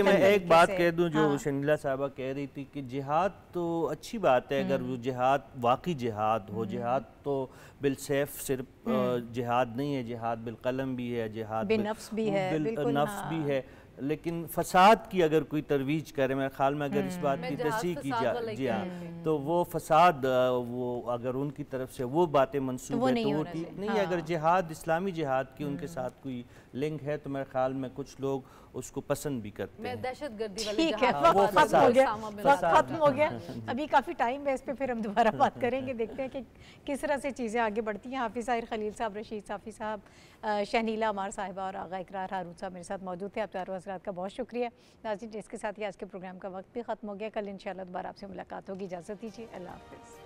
मैं एक बात बात कह दूं जो हाँ। शंडिला साहबा कह रही थी कि जिहाद तो अच्छी बात है अगर हम्म। वो जिहाद वाकई जिहाद हो हम्म। जिहाद तो बिलसेफ सिर्फ हम्म। जिहाद नहीं है जिहाद बिलकलम भी है जिहाद बिल नफ्स भी हाँ। है लेकिन फसाद की अगर कोई तरवीज करे मेरे ख्याल में अगर इस बात की तस्ह की जा जी हाँ तो वो फसाद वो अगर उनकी तरफ से वो बातें मनसूब तो है तो वो तो ठीक नहीं, नहीं हाँ। अगर जिहाद इस्लामी जिहाद की उनके साथ कोई लिंक है तो मेरे ख्याल में कुछ लोग उसको पसंद भी करते हैं दहशत गर्दी ठीक है खत्म हो गया खत्म हो गया अभी काफ़ी टाइम है इस पर फिर हम दोबारा बात करेंगे देखते हैं कि किस तरह से चीज़ें आगे बढ़ती हैं हाफिज़ साहिर खलील साहब रशीद साफ़ी साहब शहनीला अमार साहिबा और आगा इकरार हारून साहब मेरे साथ मौजूद थे आप चारों हजरात का बहुत शुक्रिया नाजिन इसके साथ ही आज के प्रोग्राम का वक्त भी ख़त्म हो गया कल इन दोबारा आपसे मुलाकात होगी इजाज़त दीजिए अल्लाह हाफिज़